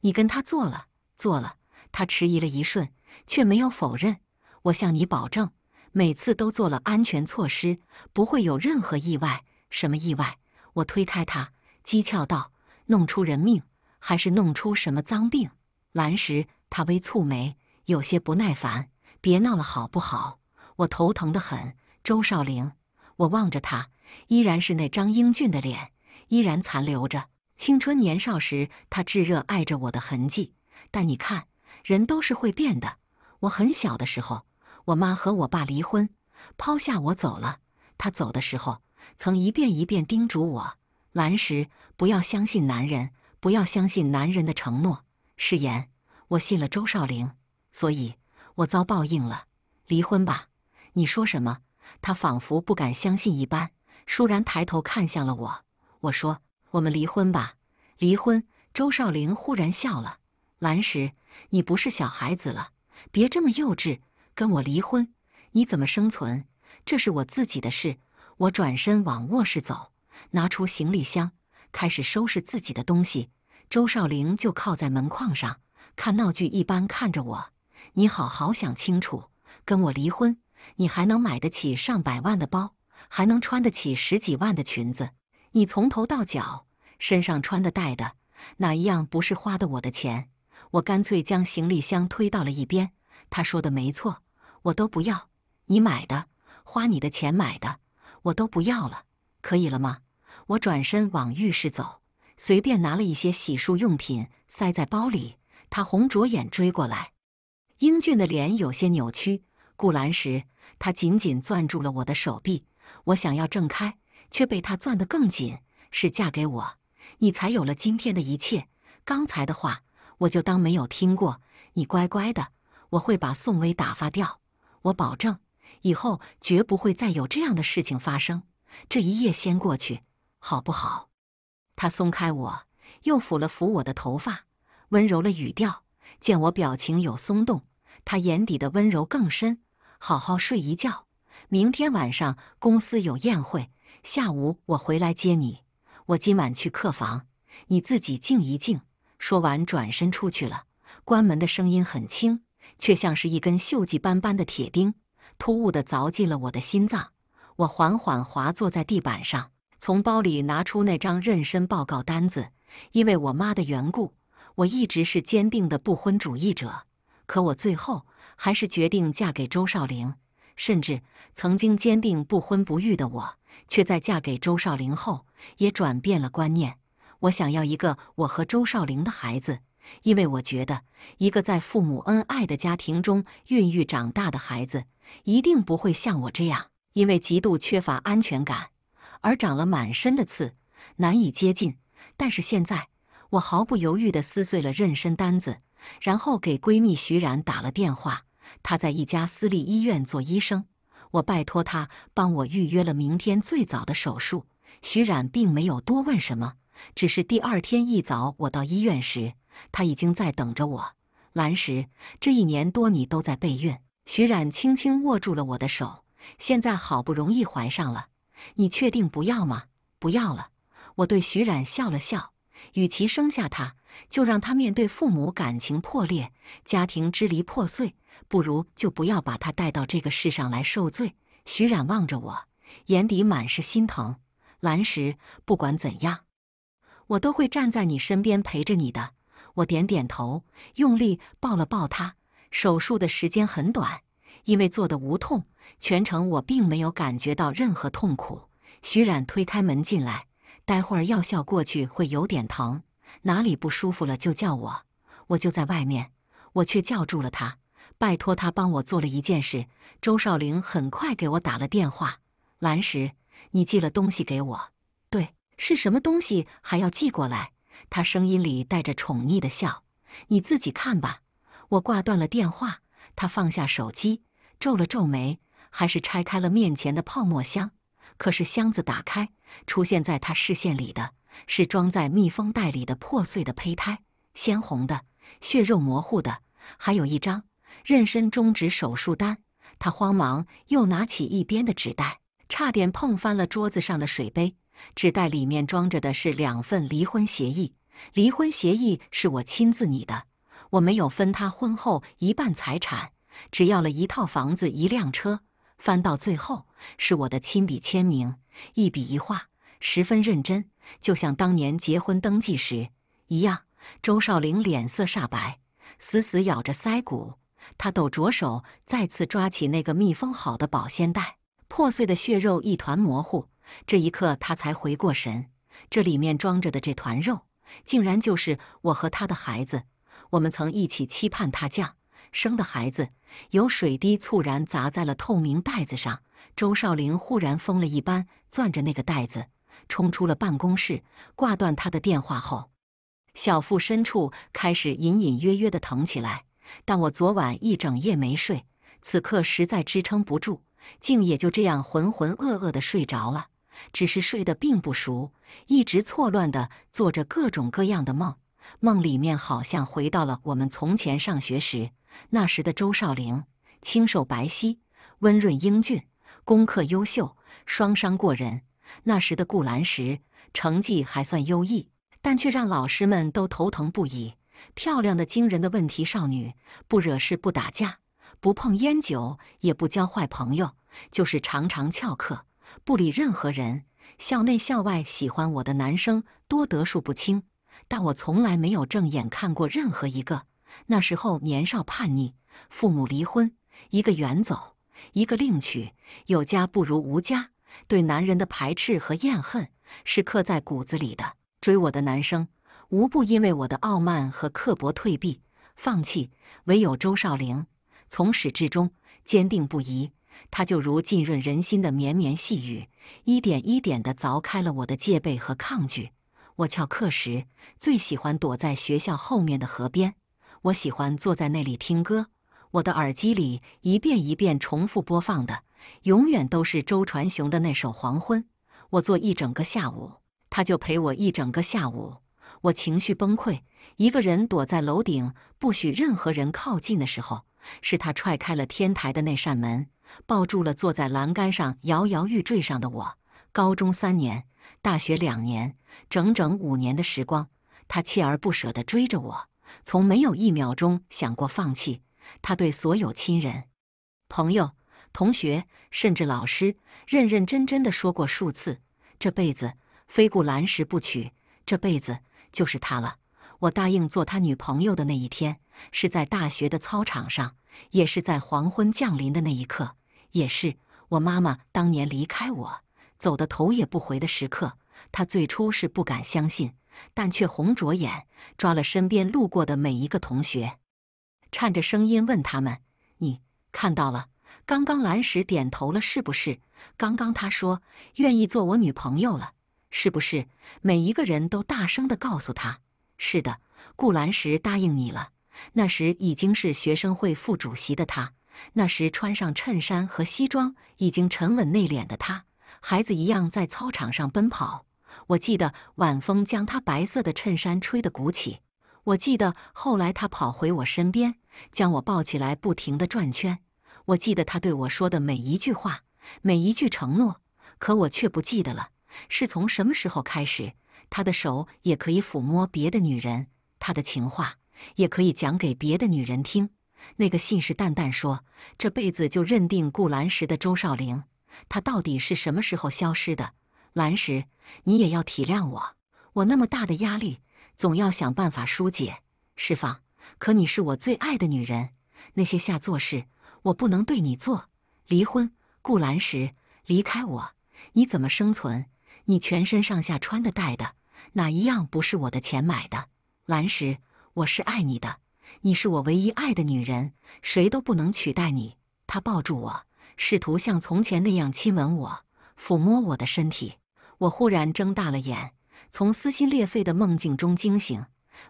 你跟他做了，做了。他迟疑了一瞬，却没有否认。我向你保证，每次都做了安全措施，不会有任何意外。什么意外？我推开他，讥诮道：“弄出人命，还是弄出什么脏病？”蓝时他微蹙眉，有些不耐烦：“别闹了，好不好？我头疼的很。”周少玲，我望着他，依然是那张英俊的脸，依然残留着。青春年少时，他炙热爱着我的痕迹。但你看，人都是会变的。我很小的时候，我妈和我爸离婚，抛下我走了。他走的时候，曾一遍一遍叮嘱我：来时不要相信男人，不要相信男人的承诺、誓言。我信了周少玲，所以我遭报应了。离婚吧？你说什么？他仿佛不敢相信一般，倏然抬头看向了我。我说。我们离婚吧！离婚。周少林忽然笑了。蓝石，你不是小孩子了，别这么幼稚。跟我离婚，你怎么生存？这是我自己的事。我转身往卧室走，拿出行李箱，开始收拾自己的东西。周少林就靠在门框上，看闹剧一般看着我。你好好想清楚，跟我离婚，你还能买得起上百万的包，还能穿得起十几万的裙子，你从头到脚。身上穿的、带的，哪一样不是花的我的钱？我干脆将行李箱推到了一边。他说的没错，我都不要。你买的，花你的钱买的，我都不要了，可以了吗？我转身往浴室走，随便拿了一些洗漱用品塞在包里。他红着眼追过来，英俊的脸有些扭曲。顾兰时，他紧紧攥住了我的手臂。我想要挣开，却被他攥得更紧。是嫁给我？你才有了今天的一切。刚才的话，我就当没有听过。你乖乖的，我会把宋薇打发掉。我保证，以后绝不会再有这样的事情发生。这一夜先过去，好不好？他松开我，又抚了抚我的头发，温柔了语调。见我表情有松动，他眼底的温柔更深。好好睡一觉，明天晚上公司有宴会，下午我回来接你。我今晚去客房，你自己静一静。说完，转身出去了。关门的声音很轻，却像是一根锈迹斑斑的铁钉，突兀的凿进了我的心脏。我缓缓滑坐在地板上，从包里拿出那张妊娠报告单子。因为我妈的缘故，我一直是坚定的不婚主义者。可我最后还是决定嫁给周少林，甚至曾经坚定不婚不育的我。却在嫁给周少林后，也转变了观念。我想要一个我和周少林的孩子，因为我觉得一个在父母恩爱的家庭中孕育长大的孩子，一定不会像我这样，因为极度缺乏安全感而长了满身的刺，难以接近。但是现在，我毫不犹豫地撕碎了妊娠单子，然后给闺蜜徐然打了电话。她在一家私立医院做医生。我拜托他帮我预约了明天最早的手术。徐冉并没有多问什么，只是第二天一早我到医院时，他已经在等着我。兰石，这一年多你都在备孕。徐冉轻轻握住了我的手，现在好不容易怀上了，你确定不要吗？不要了。我对徐冉笑了笑，与其生下他。就让他面对父母感情破裂，家庭支离破碎，不如就不要把他带到这个世上来受罪。徐冉望着我，眼底满是心疼。兰石，不管怎样，我都会站在你身边陪着你的。我点点头，用力抱了抱他。手术的时间很短，因为做的无痛，全程我并没有感觉到任何痛苦。徐冉推开门进来，待会儿药效过去会有点疼。哪里不舒服了就叫我，我就在外面。我却叫住了他，拜托他帮我做了一件事。周少林很快给我打了电话。兰时你寄了东西给我，对，是什么东西还要寄过来？他声音里带着宠溺的笑。你自己看吧。我挂断了电话。他放下手机，皱了皱眉，还是拆开了面前的泡沫箱。可是箱子打开，出现在他视线里的。是装在密封袋里的破碎的胚胎，鲜红的，血肉模糊的，还有一张妊娠终止手术单。他慌忙又拿起一边的纸袋，差点碰翻了桌子上的水杯。纸袋里面装着的是两份离婚协议，离婚协议是我亲自拟的，我没有分他婚后一半财产，只要了一套房子、一辆车。翻到最后是我的亲笔签名，一笔一画，十分认真。就像当年结婚登记时一样，周少玲脸色煞白，死死咬着腮骨。他抖着手，再次抓起那个密封好的保鲜袋，破碎的血肉一团模糊。这一刻，他才回过神，这里面装着的这团肉，竟然就是我和他的孩子。我们曾一起期盼他降生的孩子。有水滴猝然砸在了透明袋子上，周少玲忽然疯了一般，攥着那个袋子。冲出了办公室，挂断他的电话后，小腹深处开始隐隐约约的疼起来。但我昨晚一整夜没睡，此刻实在支撑不住，竟也就这样浑浑噩噩的睡着了。只是睡得并不熟，一直错乱的做着各种各样的梦。梦里面好像回到了我们从前上学时，那时的周少林，清瘦白皙，温润英俊，功课优秀，双商过人。那时的顾兰石成绩还算优异，但却让老师们都头疼不已。漂亮的惊人的问题少女，不惹事，不打架，不碰烟酒，也不交坏朋友，就是常常翘课，不理任何人。校内校外喜欢我的男生多得数不清，但我从来没有正眼看过任何一个。那时候年少叛逆，父母离婚，一个远走，一个另娶，有家不如无家。对男人的排斥和厌恨是刻在骨子里的。追我的男生无不因为我的傲慢和刻薄退避放弃，唯有周少林从始至终坚定不移。他就如浸润人心的绵绵细雨，一点一点地凿开了我的戒备和抗拒。我翘课时最喜欢躲在学校后面的河边，我喜欢坐在那里听歌。我的耳机里一遍一遍重复播放的，永远都是周传雄的那首《黄昏》。我坐一整个下午，他就陪我一整个下午。我情绪崩溃，一个人躲在楼顶，不许任何人靠近的时候，是他踹开了天台的那扇门，抱住了坐在栏杆上摇摇欲坠上的我。高中三年，大学两年，整整五年的时光，他锲而不舍地追着我，从没有一秒钟想过放弃。他对所有亲人、朋友、同学，甚至老师，认认真真的说过数次：“这辈子非顾兰时不娶，这辈子就是他了。”我答应做他女朋友的那一天，是在大学的操场上，也是在黄昏降临的那一刻，也是我妈妈当年离开我，走得头也不回的时刻。他最初是不敢相信，但却红着眼，抓了身边路过的每一个同学。颤着声音问他们：“你看到了？刚刚蓝石点头了，是不是？刚刚他说愿意做我女朋友了，是不是？”每一个人都大声地告诉他：“是的，顾蓝石答应你了。”那时已经是学生会副主席的他，那时穿上衬衫和西装，已经沉稳内敛的他，孩子一样在操场上奔跑。我记得晚风将他白色的衬衫吹得鼓起。我记得后来他跑回我身边。将我抱起来，不停地转圈。我记得他对我说的每一句话，每一句承诺，可我却不记得了。是从什么时候开始，他的手也可以抚摸别的女人，他的情话也可以讲给别的女人听？那个信誓旦旦说这辈子就认定顾兰时的周少林，他到底是什么时候消失的？兰时，你也要体谅我，我那么大的压力，总要想办法疏解、释放。可你是我最爱的女人，那些下作事我不能对你做。离婚，顾兰石，离开我，你怎么生存？你全身上下穿的、戴的，哪一样不是我的钱买的？兰石，我是爱你的，你是我唯一爱的女人，谁都不能取代你。他抱住我，试图像从前那样亲吻我，抚摸我的身体。我忽然睁大了眼，从撕心裂肺的梦境中惊醒，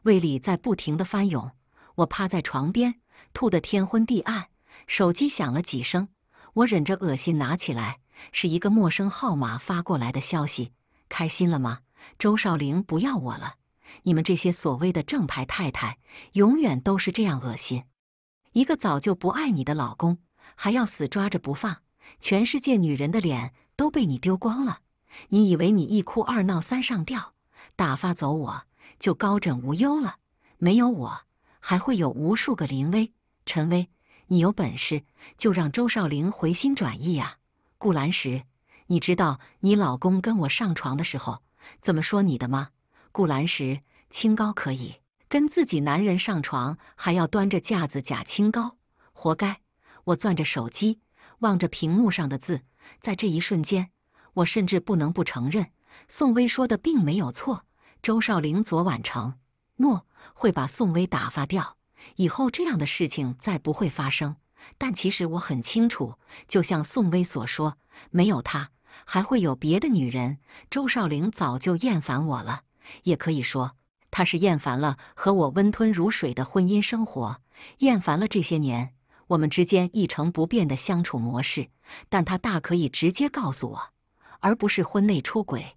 胃里在不停地翻涌。我趴在床边，吐得天昏地暗。手机响了几声，我忍着恶心拿起来，是一个陌生号码发过来的消息：“开心了吗？周少玲不要我了。你们这些所谓的正牌太太，永远都是这样恶心。一个早就不爱你的老公，还要死抓着不放。全世界女人的脸都被你丢光了。你以为你一哭二闹三上吊，打发走我就高枕无忧了？没有我。”还会有无数个林威、陈威，你有本事就让周少林回心转意啊！顾兰石，你知道你老公跟我上床的时候怎么说你的吗？顾兰石，清高可以，跟自己男人上床还要端着架子假清高，活该！我攥着手机，望着屏幕上的字，在这一瞬间，我甚至不能不承认，宋威说的并没有错。周少林昨晚成。诺会把宋薇打发掉，以后这样的事情再不会发生。但其实我很清楚，就像宋薇所说，没有她，还会有别的女人。周少玲早就厌烦我了，也可以说，他是厌烦了和我温吞如水的婚姻生活，厌烦了这些年我们之间一成不变的相处模式。但他大可以直接告诉我，而不是婚内出轨。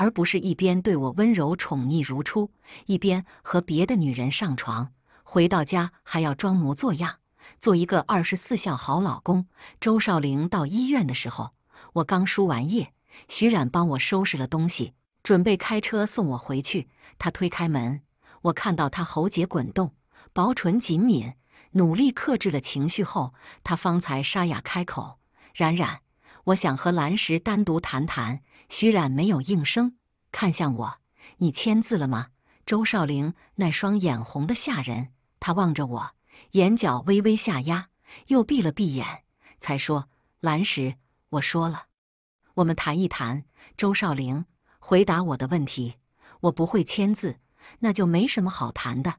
而不是一边对我温柔宠溺如初，一边和别的女人上床，回到家还要装模作样，做一个二十四孝好老公。周少林到医院的时候，我刚输完液，徐冉帮我收拾了东西，准备开车送我回去。他推开门，我看到他喉结滚动，薄唇紧抿，努力克制了情绪后，他方才沙哑开口：“冉冉。”我想和蓝石单独谈谈。徐冉没有应声，看向我：“你签字了吗？”周少林那双眼红的吓人，他望着我，眼角微微下压，又闭了闭眼，才说：“蓝石，我说了，我们谈一谈。”周少林回答我的问题：“我不会签字，那就没什么好谈的。”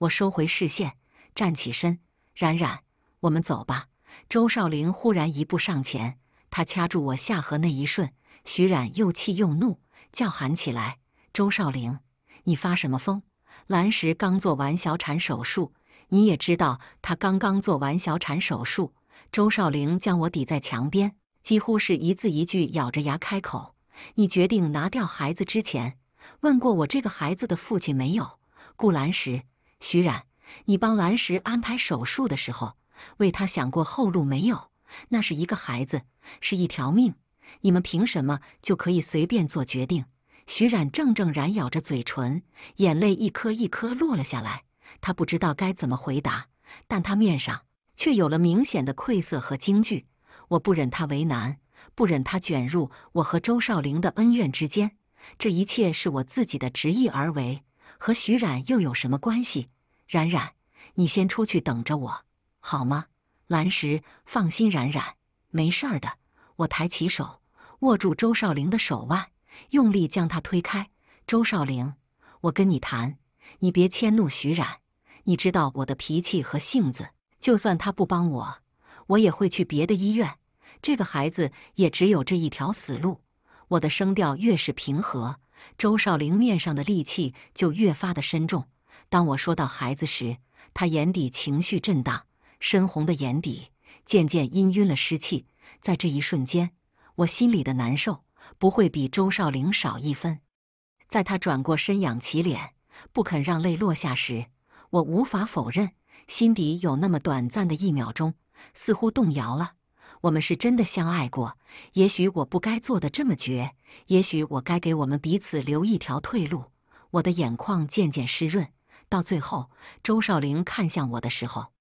我收回视线，站起身：“冉冉，我们走吧。”周少林忽然一步上前。他掐住我下颌那一瞬，徐冉又气又怒，叫喊起来：“周少陵，你发什么疯？”蓝石刚做完小产手术，你也知道，他刚刚做完小产手术。周少陵将我抵在墙边，几乎是一字一句咬着牙开口：“你决定拿掉孩子之前，问过我这个孩子的父亲没有？”顾兰石，徐冉，你帮兰石安排手术的时候，为他想过后路没有？那是一个孩子，是一条命，你们凭什么就可以随便做决定？徐冉怔怔然咬着嘴唇，眼泪一颗一颗落了下来。他不知道该怎么回答，但他面上却有了明显的愧色和惊惧。我不忍他为难，不忍他卷入我和周少林的恩怨之间。这一切是我自己的执意而为，和徐冉又有什么关系？冉冉，你先出去等着我，好吗？来时放心，冉冉没事儿的。我抬起手，握住周少玲的手腕，用力将他推开。周少玲，我跟你谈，你别迁怒徐冉。你知道我的脾气和性子，就算他不帮我，我也会去别的医院。这个孩子也只有这一条死路。我的声调越是平和，周少玲面上的戾气就越发的深重。当我说到孩子时，他眼底情绪震荡。深红的眼底渐渐氤氲了湿气，在这一瞬间，我心里的难受不会比周少林少一分。在他转过身仰起脸，不肯让泪落下时，我无法否认心底有那么短暂的一秒钟似乎动摇了。我们是真的相爱过，也许我不该做的这么绝，也许我该给我们彼此留一条退路。我的眼眶渐渐湿润，到最后，周少林看向我的时候。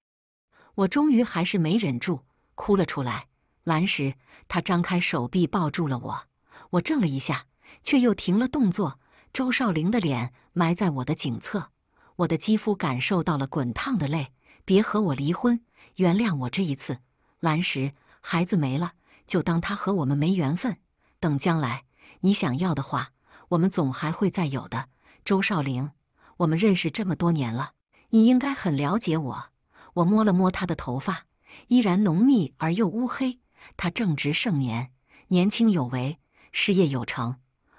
我终于还是没忍住，哭了出来。兰时，他张开手臂抱住了我。我怔了一下，却又停了动作。周少玲的脸埋在我的颈侧，我的肌肤感受到了滚烫的泪。别和我离婚，原谅我这一次。兰时，孩子没了，就当他和我们没缘分。等将来你想要的话，我们总还会再有的。周少玲，我们认识这么多年了，你应该很了解我。我摸了摸他的头发，依然浓密而又乌黑。他正值盛年，年轻有为，事业有成，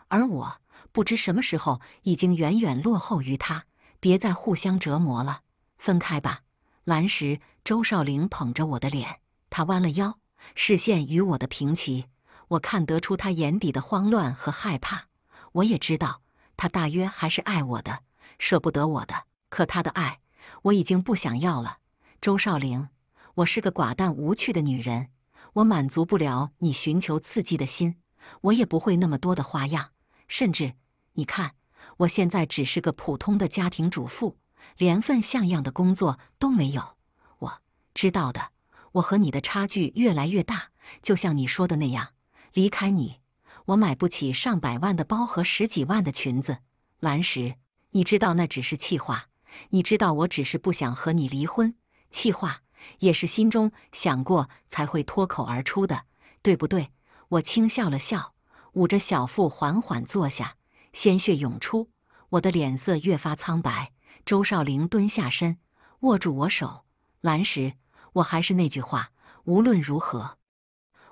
而我不知什么时候已经远远落后于他。别再互相折磨了，分开吧。蓝石，周少陵捧着我的脸，他弯了腰，视线与我的平齐。我看得出他眼底的慌乱和害怕，我也知道他大约还是爱我的，舍不得我的。可他的爱，我已经不想要了。周少玲，我是个寡淡无趣的女人，我满足不了你寻求刺激的心，我也不会那么多的花样。甚至，你看，我现在只是个普通的家庭主妇，连份像样的工作都没有。我知道的，我和你的差距越来越大，就像你说的那样，离开你，我买不起上百万的包和十几万的裙子。蓝石，你知道那只是气话，你知道我只是不想和你离婚。气话也是心中想过才会脱口而出的，对不对？我轻笑了笑，捂着小腹缓缓坐下，鲜血涌出，我的脸色越发苍白。周少林蹲下身，握住我手，兰时，我还是那句话，无论如何，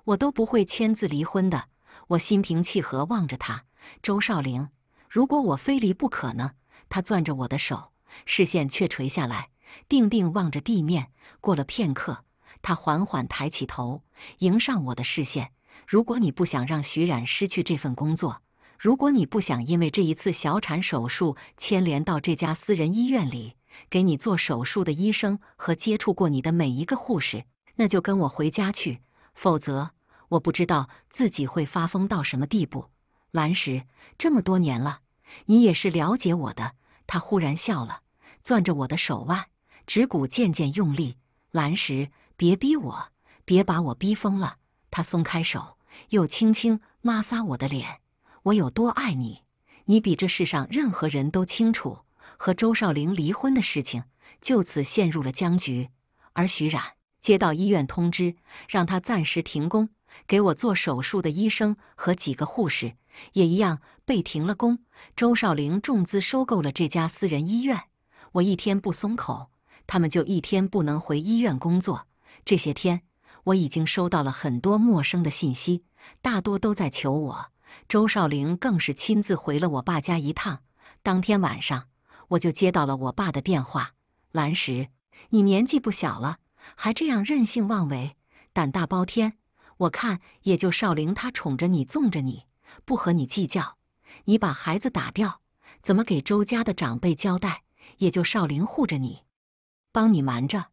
我都不会签字离婚的。我心平气和望着他，周少林，如果我非离不可呢？他攥着我的手，视线却垂下来。定定望着地面，过了片刻，他缓缓抬起头，迎上我的视线。如果你不想让徐冉失去这份工作，如果你不想因为这一次小产手术牵连到这家私人医院里给你做手术的医生和接触过你的每一个护士，那就跟我回家去。否则，我不知道自己会发疯到什么地步。蓝石，这么多年了，你也是了解我的。他忽然笑了，攥着我的手腕。指骨渐渐用力，兰时，别逼我，别把我逼疯了。他松开手，又轻轻摩挲我的脸。我有多爱你，你比这世上任何人都清楚。和周少玲离婚的事情就此陷入了僵局。而徐冉接到医院通知，让他暂时停工。给我做手术的医生和几个护士也一样被停了工。周少玲重资收购了这家私人医院，我一天不松口。他们就一天不能回医院工作。这些天，我已经收到了很多陌生的信息，大多都在求我。周少林更是亲自回了我爸家一趟。当天晚上，我就接到了我爸的电话：“兰石，你年纪不小了，还这样任性妄为，胆大包天。我看也就少林他宠着你，纵着你，不和你计较。你把孩子打掉，怎么给周家的长辈交代？也就少林护着你。”帮你瞒着，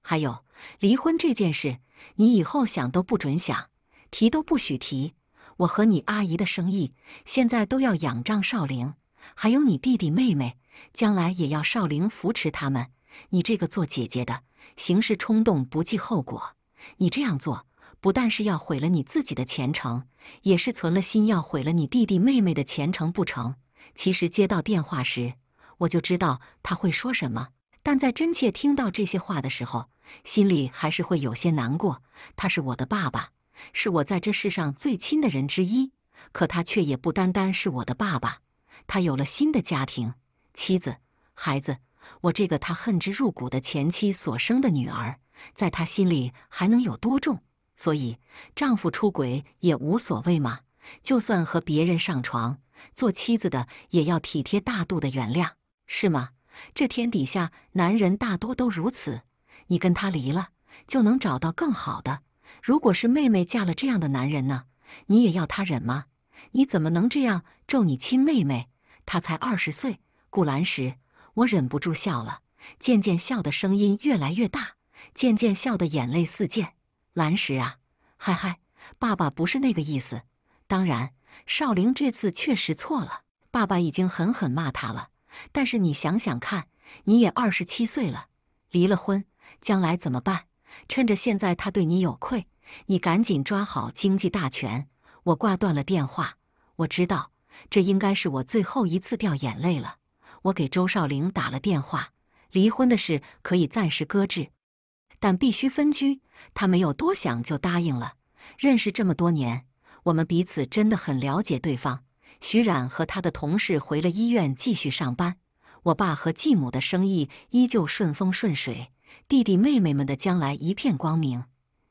还有离婚这件事，你以后想都不准想，提都不许提。我和你阿姨的生意现在都要仰仗少玲，还有你弟弟妹妹，将来也要少玲扶持他们。你这个做姐姐的，行事冲动，不计后果。你这样做，不但是要毁了你自己的前程，也是存了心要毁了你弟弟妹妹的前程，不成？其实接到电话时，我就知道他会说什么。但在真切听到这些话的时候，心里还是会有些难过。他是我的爸爸，是我在这世上最亲的人之一。可他却也不单单是我的爸爸，他有了新的家庭、妻子、孩子。我这个他恨之入骨的前妻所生的女儿，在他心里还能有多重？所以，丈夫出轨也无所谓嘛。就算和别人上床，做妻子的也要体贴大度的原谅，是吗？这天底下男人大多都如此，你跟他离了就能找到更好的。如果是妹妹嫁了这样的男人呢？你也要他忍吗？你怎么能这样咒你亲妹妹？她才二十岁。顾兰时，我忍不住笑了，渐渐笑的声音越来越大，渐渐笑的眼泪四溅。兰时啊，嗨嗨，爸爸不是那个意思。当然，少林这次确实错了，爸爸已经狠狠骂他了。但是你想想看，你也二十七岁了，离了婚，将来怎么办？趁着现在他对你有愧，你赶紧抓好经济大权。我挂断了电话，我知道这应该是我最后一次掉眼泪了。我给周少玲打了电话，离婚的事可以暂时搁置，但必须分居。他没有多想就答应了。认识这么多年，我们彼此真的很了解对方。徐冉和他的同事回了医院，继续上班。我爸和继母的生意依旧顺风顺水，弟弟妹妹们的将来一片光明。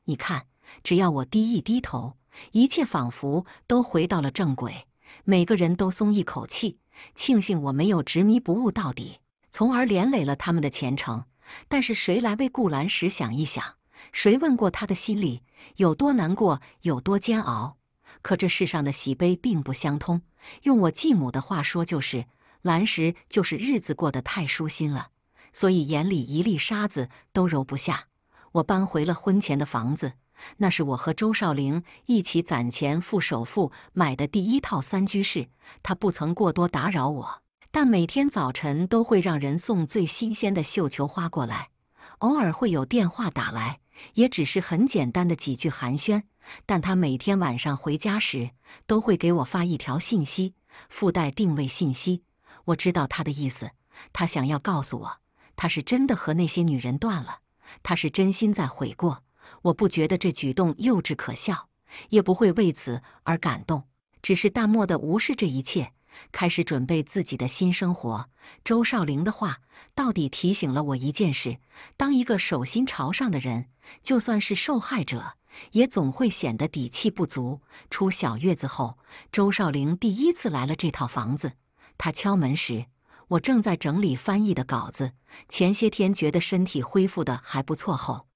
你看，只要我低一低头，一切仿佛都回到了正轨，每个人都松一口气，庆幸我没有执迷不悟到底，从而连累了他们的前程。但是谁来为顾兰时想一想？谁问过他的心里有多难过，有多煎熬？可这世上的喜悲并不相通。用我继母的话说，就是蓝石就是日子过得太舒心了，所以眼里一粒沙子都揉不下。我搬回了婚前的房子，那是我和周少玲一起攒钱付首付买的第一套三居室。他不曾过多打扰我，但每天早晨都会让人送最新鲜的绣球花过来，偶尔会有电话打来。也只是很简单的几句寒暄，但他每天晚上回家时都会给我发一条信息，附带定位信息。我知道他的意思，他想要告诉我，他是真的和那些女人断了，他是真心在悔过。我不觉得这举动幼稚可笑，也不会为此而感动，只是淡漠的无视这一切。开始准备自己的新生活。周少林的话到底提醒了我一件事：当一个手心朝上的人，就算是受害者，也总会显得底气不足。出小月子后，周少林第一次来了这套房子。他敲门时，我正在整理翻译的稿子。前些天觉得身体恢复的还不错后，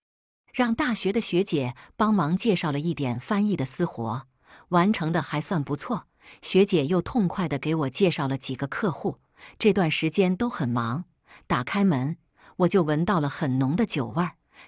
让大学的学姐帮忙介绍了一点翻译的私活，完成的还算不错。学姐又痛快地给我介绍了几个客户，这段时间都很忙。打开门，我就闻到了很浓的酒味。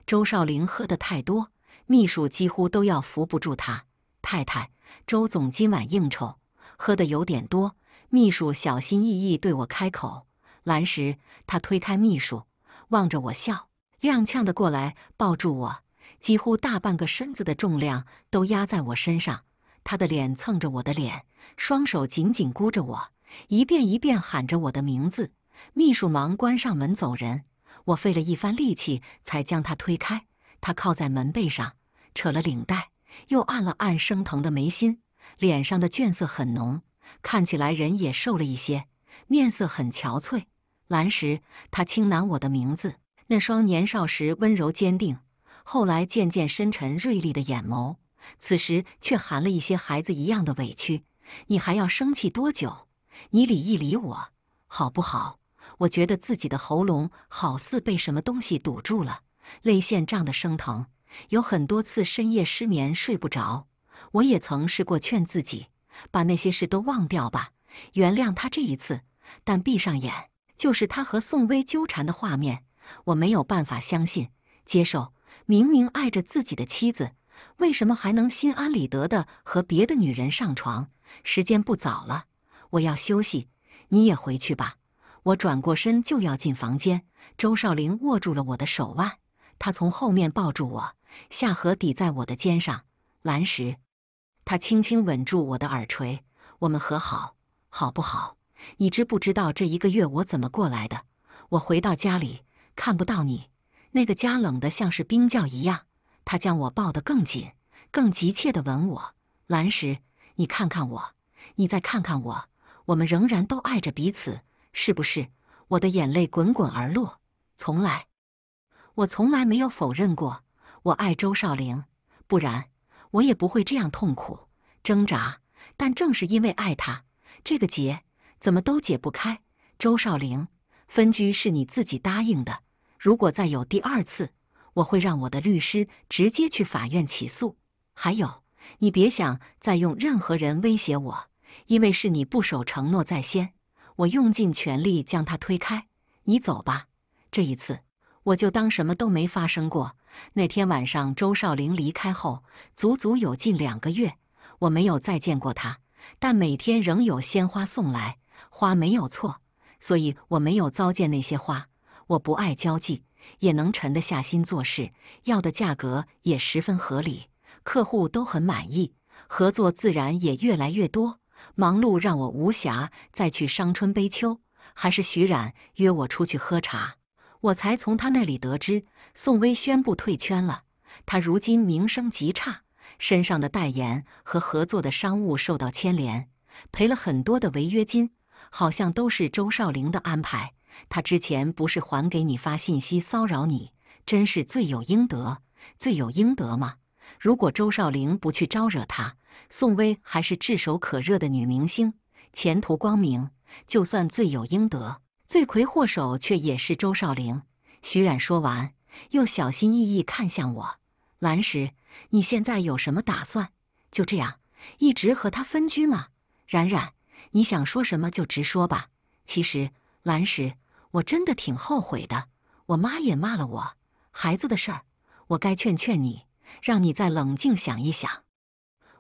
周少林喝得太多，秘书几乎都要扶不住他。太太，周总今晚应酬喝得有点多。秘书小心翼翼对我开口。蓝时，他推开秘书，望着我笑，踉跄地过来抱住我，几乎大半个身子的重量都压在我身上。他的脸蹭着我的脸，双手紧紧箍着我，一遍一遍喊着我的名字。秘书忙关上门走人。我费了一番力气才将他推开。他靠在门背上，扯了领带，又按了按生疼的眉心，脸上的倦色很浓，看起来人也瘦了一些，面色很憔悴。兰时，他轻喃我的名字，那双年少时温柔坚定，后来渐渐深沉锐利的眼眸。此时却含了一些孩子一样的委屈，你还要生气多久？你理一理我，好不好？我觉得自己的喉咙好似被什么东西堵住了，泪腺胀得生疼。有很多次深夜失眠，睡不着，我也曾试过劝自己，把那些事都忘掉吧，原谅他这一次。但闭上眼，就是他和宋薇纠缠的画面，我没有办法相信、接受。明明爱着自己的妻子。为什么还能心安理得地和别的女人上床？时间不早了，我要休息，你也回去吧。我转过身就要进房间，周少林握住了我的手腕，他从后面抱住我，下颌抵在我的肩上，蓝时，他轻轻吻住我的耳垂。我们和好，好不好？你知不知道这一个月我怎么过来的？我回到家里看不到你，那个家冷得像是冰窖一样。他将我抱得更紧，更急切地吻我。蓝石，你看看我，你再看看我，我们仍然都爱着彼此，是不是？我的眼泪滚滚而落。从来，我从来没有否认过我爱周少林，不然我也不会这样痛苦挣扎。但正是因为爱他，这个结怎么都解不开。周少林，分居是你自己答应的，如果再有第二次。我会让我的律师直接去法院起诉。还有，你别想再用任何人威胁我，因为是你不守承诺在先。我用尽全力将他推开，你走吧。这一次，我就当什么都没发生过。那天晚上，周少林离开后，足足有近两个月，我没有再见过他。但每天仍有鲜花送来，花没有错，所以我没有糟践那些花。我不爱交际。也能沉得下心做事，要的价格也十分合理，客户都很满意，合作自然也越来越多。忙碌让我无暇再去伤春悲秋，还是徐冉约我出去喝茶，我才从他那里得知宋薇宣布退圈了。他如今名声极差，身上的代言和合作的商务受到牵连，赔了很多的违约金，好像都是周少林的安排。他之前不是还给你发信息骚扰你，真是罪有应得，罪有应得吗？如果周少玲不去招惹他，宋薇还是炙手可热的女明星，前途光明。就算罪有应得，罪魁祸首却也是周少玲。徐冉说完，又小心翼翼看向我，蓝石，你现在有什么打算？就这样一直和他分居吗？冉冉，你想说什么就直说吧。其实，蓝石。我真的挺后悔的，我妈也骂了我。孩子的事儿，我该劝劝你，让你再冷静想一想。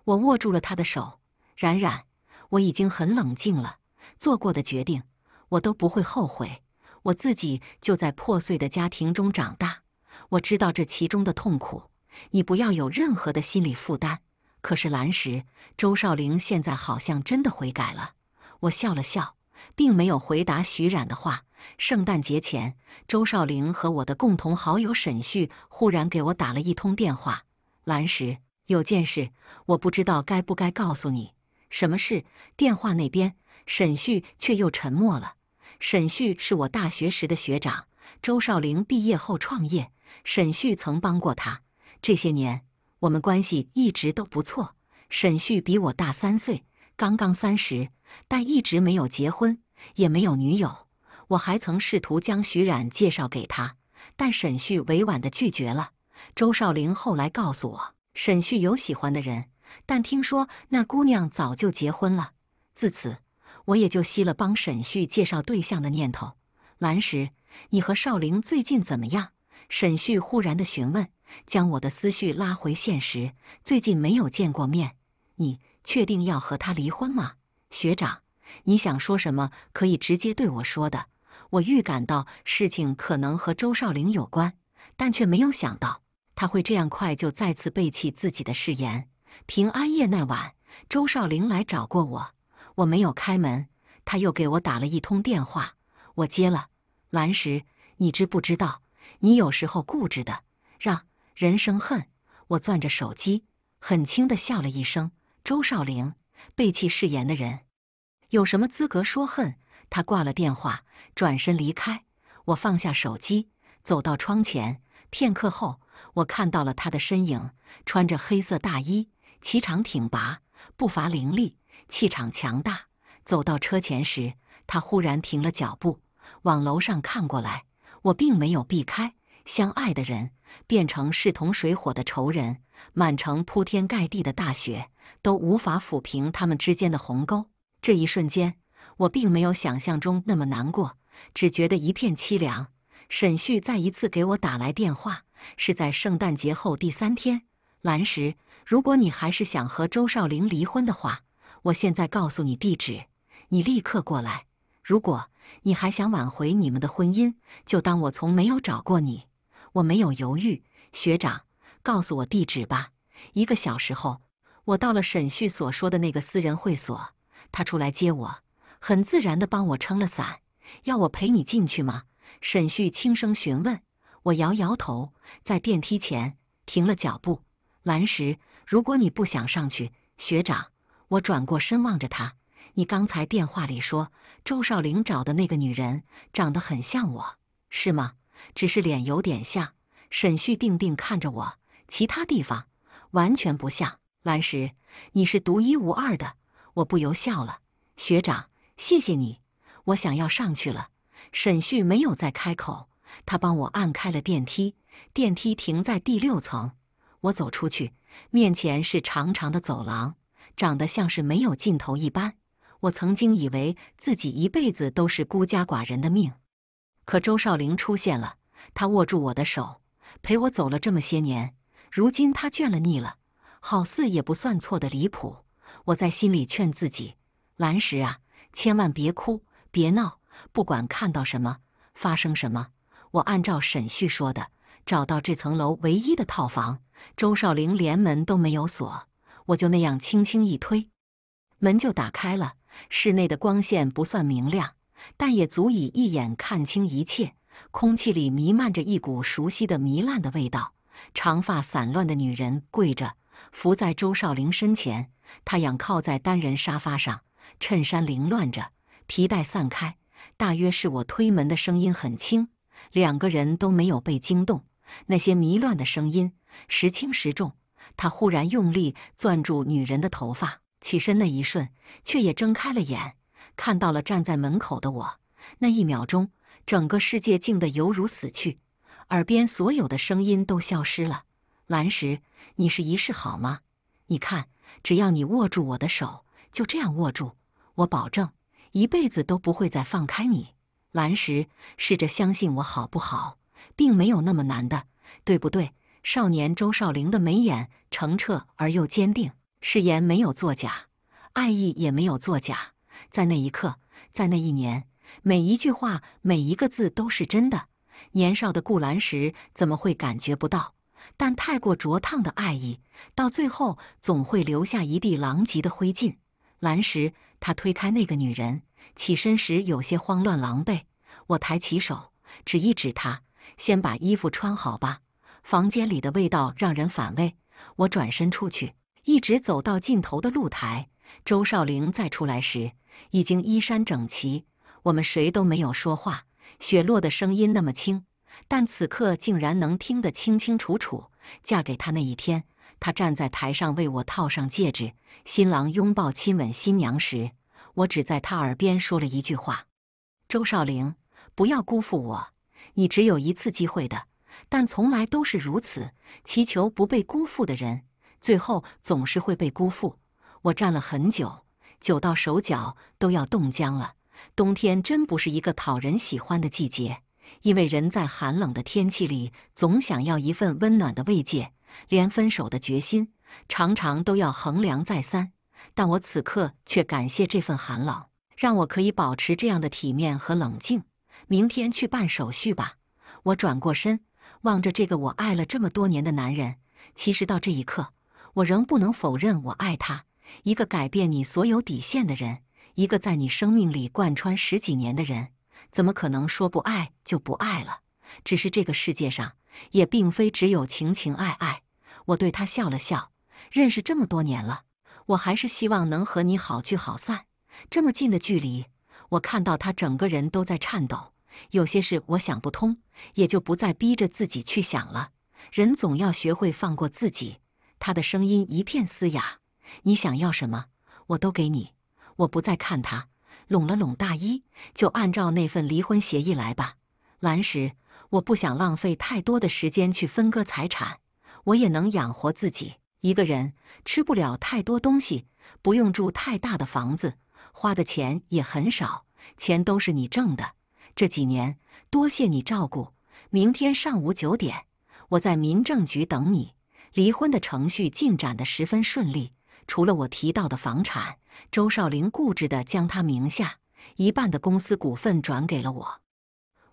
我握住了他的手，冉冉，我已经很冷静了，做过的决定我都不会后悔。我自己就在破碎的家庭中长大，我知道这其中的痛苦。你不要有任何的心理负担。可是蓝石，周少林现在好像真的悔改了。我笑了笑，并没有回答徐冉的话。圣诞节前，周少林和我的共同好友沈旭忽然给我打了一通电话。蓝石，有件事我不知道该不该告诉你。什么事？电话那边，沈旭却又沉默了。沈旭是我大学时的学长，周少林毕业后创业，沈旭曾帮过他。这些年，我们关系一直都不错。沈旭比我大三岁，刚刚三十，但一直没有结婚，也没有女友。我还曾试图将徐冉介绍给他，但沈旭委婉的拒绝了。周少林后来告诉我，沈旭有喜欢的人，但听说那姑娘早就结婚了。自此，我也就熄了帮沈旭介绍对象的念头。蓝石，你和少林最近怎么样？沈旭忽然的询问，将我的思绪拉回现实。最近没有见过面。你确定要和他离婚吗？学长，你想说什么可以直接对我说的。我预感到事情可能和周少林有关，但却没有想到他会这样快就再次背弃自己的誓言。平安夜那晚，周少林来找过我，我没有开门，他又给我打了一通电话，我接了。蓝石，你知不知道，你有时候固执的让人生恨。我攥着手机，很轻的笑了一声。周少林，背弃誓言的人，有什么资格说恨？他挂了电话，转身离开。我放下手机，走到窗前。片刻后，我看到了他的身影，穿着黑色大衣，颀长挺拔，步伐凌厉，气场强大。走到车前时，他忽然停了脚步，往楼上看过来。我并没有避开。相爱的人变成势同水火的仇人，满城铺天盖地的大雪都无法抚平他们之间的鸿沟。这一瞬间。我并没有想象中那么难过，只觉得一片凄凉。沈旭再一次给我打来电话，是在圣诞节后第三天。兰石，如果你还是想和周少玲离婚的话，我现在告诉你地址，你立刻过来。如果你还想挽回你们的婚姻，就当我从没有找过你。我没有犹豫，学长，告诉我地址吧。一个小时后，我到了沈旭所说的那个私人会所，他出来接我。很自然地帮我撑了伞，要我陪你进去吗？沈旭轻声询问。我摇摇头，在电梯前停了脚步。蓝石，如果你不想上去，学长，我转过身望着他。你刚才电话里说，周少林找的那个女人长得很像我，是吗？只是脸有点像。沈旭定定看着我，其他地方完全不像。蓝石，你是独一无二的。我不由笑了，学长。谢谢你，我想要上去了。沈旭没有再开口，他帮我按开了电梯。电梯停在第六层，我走出去，面前是长长的走廊，长得像是没有尽头一般。我曾经以为自己一辈子都是孤家寡人的命，可周少林出现了，他握住我的手，陪我走了这么些年。如今他倦了、腻了，好似也不算错的离谱。我在心里劝自己：蓝石啊。千万别哭，别闹！不管看到什么，发生什么，我按照沈旭说的，找到这层楼唯一的套房。周少玲连门都没有锁，我就那样轻轻一推，门就打开了。室内的光线不算明亮，但也足以一眼看清一切。空气里弥漫着一股熟悉的糜烂的味道。长发散乱的女人跪着，伏在周少玲身前，她仰靠在单人沙发上。衬衫凌乱着，皮带散开，大约是我推门的声音很轻，两个人都没有被惊动。那些迷乱的声音时轻时重。他忽然用力攥住女人的头发，起身那一瞬，却也睁开了眼，看到了站在门口的我。那一秒钟，整个世界静得犹如死去，耳边所有的声音都消失了。蓝石，你是一世好吗？你看，只要你握住我的手。就这样握住，我保证一辈子都不会再放开你。兰石，试着相信我好不好？并没有那么难的，对不对？少年周少陵的眉眼澄澈而又坚定，誓言没有作假，爱意也没有作假。在那一刻，在那一年，每一句话，每一个字都是真的。年少的顾兰石怎么会感觉不到？但太过灼烫的爱意，到最后总会留下一地狼藉的灰烬。来时，他推开那个女人，起身时有些慌乱狼狈。我抬起手指一指他，先把衣服穿好吧。房间里的味道让人反胃。我转身出去，一直走到尽头的露台。周少玲再出来时，已经衣衫整齐。我们谁都没有说话。雪落的声音那么轻，但此刻竟然能听得清清楚楚。嫁给他那一天。他站在台上为我套上戒指，新郎拥抱亲吻新娘时，我只在他耳边说了一句话：“周少玲，不要辜负我，你只有一次机会的。”但从来都是如此，祈求不被辜负的人，最后总是会被辜负。我站了很久，久到手脚都要冻僵了。冬天真不是一个讨人喜欢的季节，因为人在寒冷的天气里总想要一份温暖的慰藉。连分手的决心，常常都要衡量再三。但我此刻却感谢这份寒冷，让我可以保持这样的体面和冷静。明天去办手续吧。我转过身，望着这个我爱了这么多年的男人。其实到这一刻，我仍不能否认我爱他。一个改变你所有底线的人，一个在你生命里贯穿十几年的人，怎么可能说不爱就不爱了？只是这个世界上……也并非只有情情爱爱。我对他笑了笑，认识这么多年了，我还是希望能和你好聚好散。这么近的距离，我看到他整个人都在颤抖。有些事我想不通，也就不再逼着自己去想了。人总要学会放过自己。他的声音一片嘶哑。你想要什么，我都给你。我不再看他，拢了拢大衣，就按照那份离婚协议来吧。来时。我不想浪费太多的时间去分割财产，我也能养活自己。一个人吃不了太多东西，不用住太大的房子，花的钱也很少。钱都是你挣的，这几年多谢你照顾。明天上午九点，我在民政局等你。离婚的程序进展得十分顺利，除了我提到的房产，周少林固执地将他名下一半的公司股份转给了我，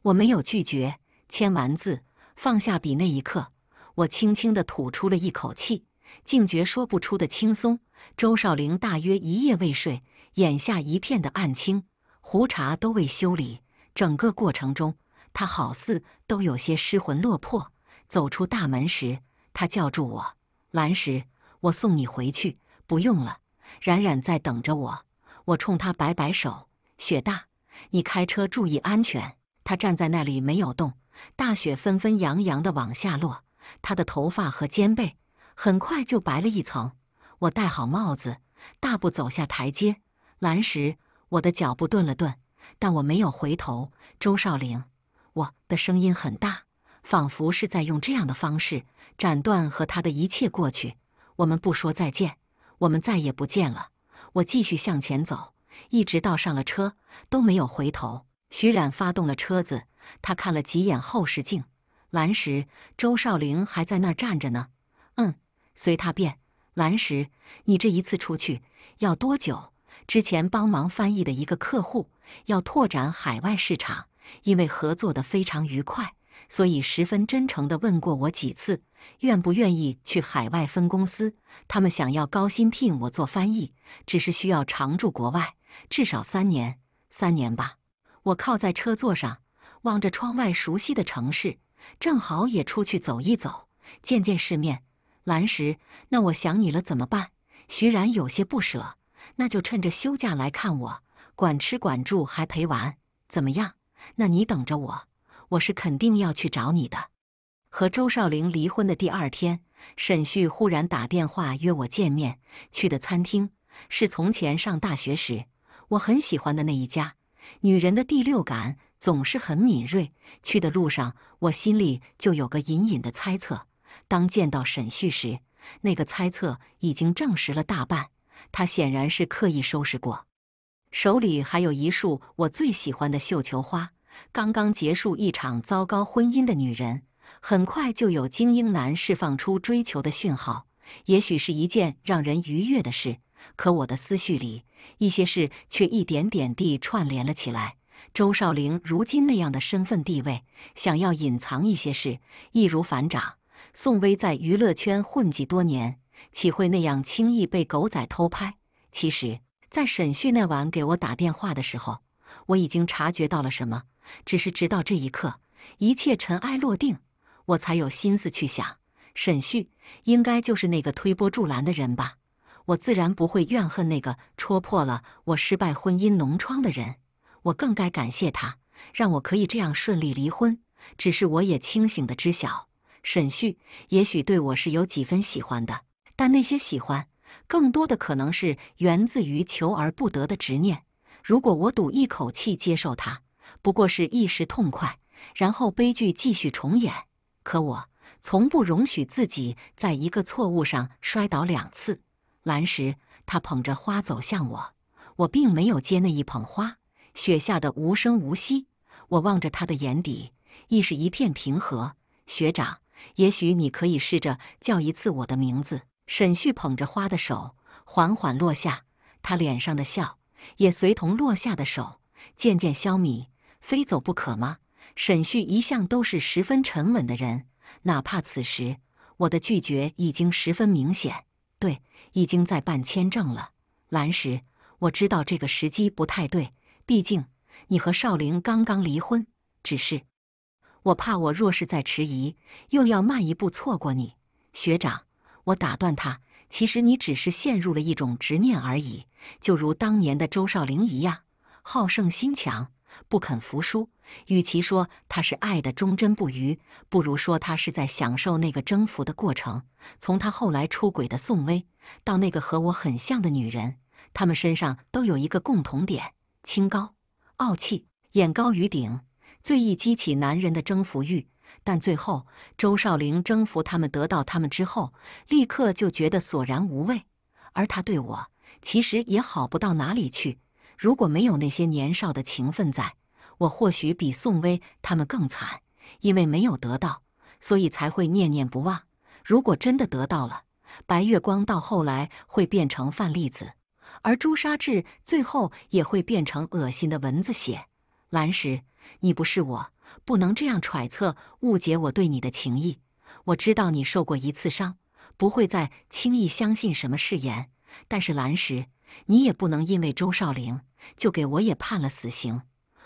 我没有拒绝。签完字，放下笔那一刻，我轻轻地吐出了一口气，竟觉说不出的轻松。周少林大约一夜未睡，眼下一片的暗青，胡茬都未修理。整个过程中，他好似都有些失魂落魄。走出大门时，他叫住我：“兰时我送你回去，不用了，冉冉在等着我。”我冲他摆摆手：“雪大，你开车注意安全。”他站在那里没有动。大雪纷纷扬扬地往下落，他的头发和肩背很快就白了一层。我戴好帽子，大步走下台阶。拦时我的脚步顿了顿，但我没有回头。周少陵，我的声音很大，仿佛是在用这样的方式斩断和他的一切过去。我们不说再见，我们再也不见了。我继续向前走，一直到上了车都没有回头。徐冉发动了车子，他看了几眼后视镜。蓝石，周少林还在那儿站着呢。嗯，随他便。蓝石，你这一次出去要多久？之前帮忙翻译的一个客户要拓展海外市场，因为合作的非常愉快，所以十分真诚地问过我几次，愿不愿意去海外分公司？他们想要高薪聘我做翻译，只是需要常驻国外，至少三年，三年吧。我靠在车座上，望着窗外熟悉的城市，正好也出去走一走，见见世面。兰石，那我想你了，怎么办？徐然有些不舍，那就趁着休假来看我，管吃管住还陪玩，怎么样？那你等着我，我是肯定要去找你的。和周少林离婚的第二天，沈旭忽然打电话约我见面，去的餐厅是从前上大学时我很喜欢的那一家。女人的第六感总是很敏锐。去的路上，我心里就有个隐隐的猜测。当见到沈旭时，那个猜测已经证实了大半。他显然是刻意收拾过，手里还有一束我最喜欢的绣球花。刚刚结束一场糟糕婚姻的女人，很快就有精英男释放出追求的讯号，也许是一件让人愉悦的事。可我的思绪里，一些事却一点点地串联了起来。周少林如今那样的身份地位，想要隐藏一些事，易如反掌。宋威在娱乐圈混迹多年，岂会那样轻易被狗仔偷拍？其实，在沈旭那晚给我打电话的时候，我已经察觉到了什么，只是直到这一刻，一切尘埃落定，我才有心思去想，沈旭应该就是那个推波助澜的人吧。我自然不会怨恨那个戳破了我失败婚姻脓疮的人，我更该感谢他，让我可以这样顺利离婚。只是我也清醒的知晓，沈旭也许对我是有几分喜欢的，但那些喜欢，更多的可能是源自于求而不得的执念。如果我赌一口气接受他，不过是一时痛快，然后悲剧继续重演。可我从不容许自己在一个错误上摔倒两次。蓝时，他捧着花走向我，我并没有接那一捧花。雪下的无声无息，我望着他的眼底，亦是一片平和。学长，也许你可以试着叫一次我的名字。沈旭捧着花的手缓缓落下，他脸上的笑也随同落下的手渐渐消弭。非走不可吗？沈旭一向都是十分沉稳的人，哪怕此时我的拒绝已经十分明显。对，已经在办签证了。蓝石，我知道这个时机不太对，毕竟你和少林刚刚离婚。只是，我怕我若是在迟疑，又要慢一步错过你。学长，我打断他，其实你只是陷入了一种执念而已，就如当年的周少林一样，好胜心强。不肯服输，与其说他是爱的忠贞不渝，不如说他是在享受那个征服的过程。从他后来出轨的宋薇，到那个和我很像的女人，他们身上都有一个共同点：清高、傲气、眼高于顶，最易激起男人的征服欲。但最后，周少林征服他们，得到他们之后，立刻就觉得索然无味。而他对我，其实也好不到哪里去。如果没有那些年少的情分在，我或许比宋威他们更惨，因为没有得到，所以才会念念不忘。如果真的得到了，白月光到后来会变成范粒子，而朱砂痣最后也会变成恶心的蚊子血。蓝石，你不是我，不能这样揣测、误解我对你的情意。我知道你受过一次伤，不会再轻易相信什么誓言。但是蓝石。你也不能因为周少林就给我也判了死刑。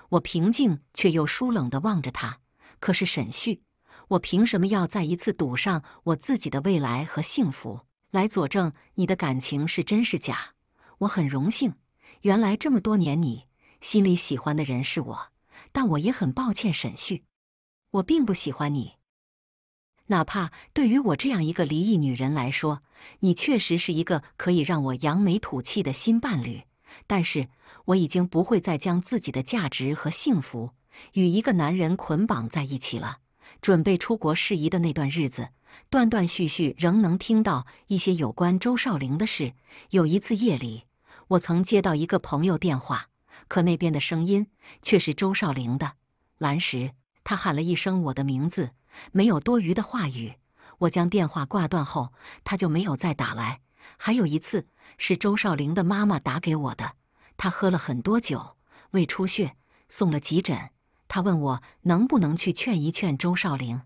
我平静却又疏冷地望着他。可是沈旭，我凭什么要再一次赌上我自己的未来和幸福来佐证你的感情是真是假？我很荣幸，原来这么多年你心里喜欢的人是我。但我也很抱歉，沈旭，我并不喜欢你。哪怕对于我这样一个离异女人来说，你确实是一个可以让我扬眉吐气的新伴侣。但是，我已经不会再将自己的价值和幸福与一个男人捆绑在一起了。准备出国事宜的那段日子，断断续续仍能听到一些有关周少玲的事。有一次夜里，我曾接到一个朋友电话，可那边的声音却是周少玲的。来时，他喊了一声我的名字。没有多余的话语，我将电话挂断后，他就没有再打来。还有一次是周少玲的妈妈打给我的，他喝了很多酒，胃出血，送了急诊。他问我能不能去劝一劝周少玲，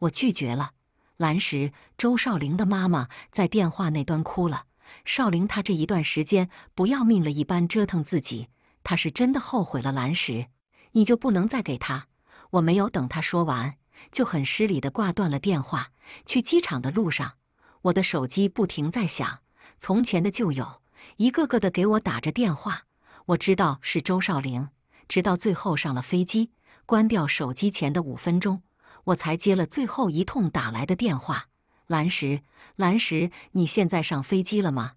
我拒绝了。兰时，周少玲的妈妈在电话那端哭了。少玲，他这一段时间不要命了一般折腾自己，他是真的后悔了。蓝石，你就不能再给他。我没有等他说完。就很失礼地挂断了电话。去机场的路上，我的手机不停在响，从前的旧友一个个的给我打着电话。我知道是周少玲，直到最后上了飞机，关掉手机前的五分钟，我才接了最后一通打来的电话。蓝石，蓝石，你现在上飞机了吗？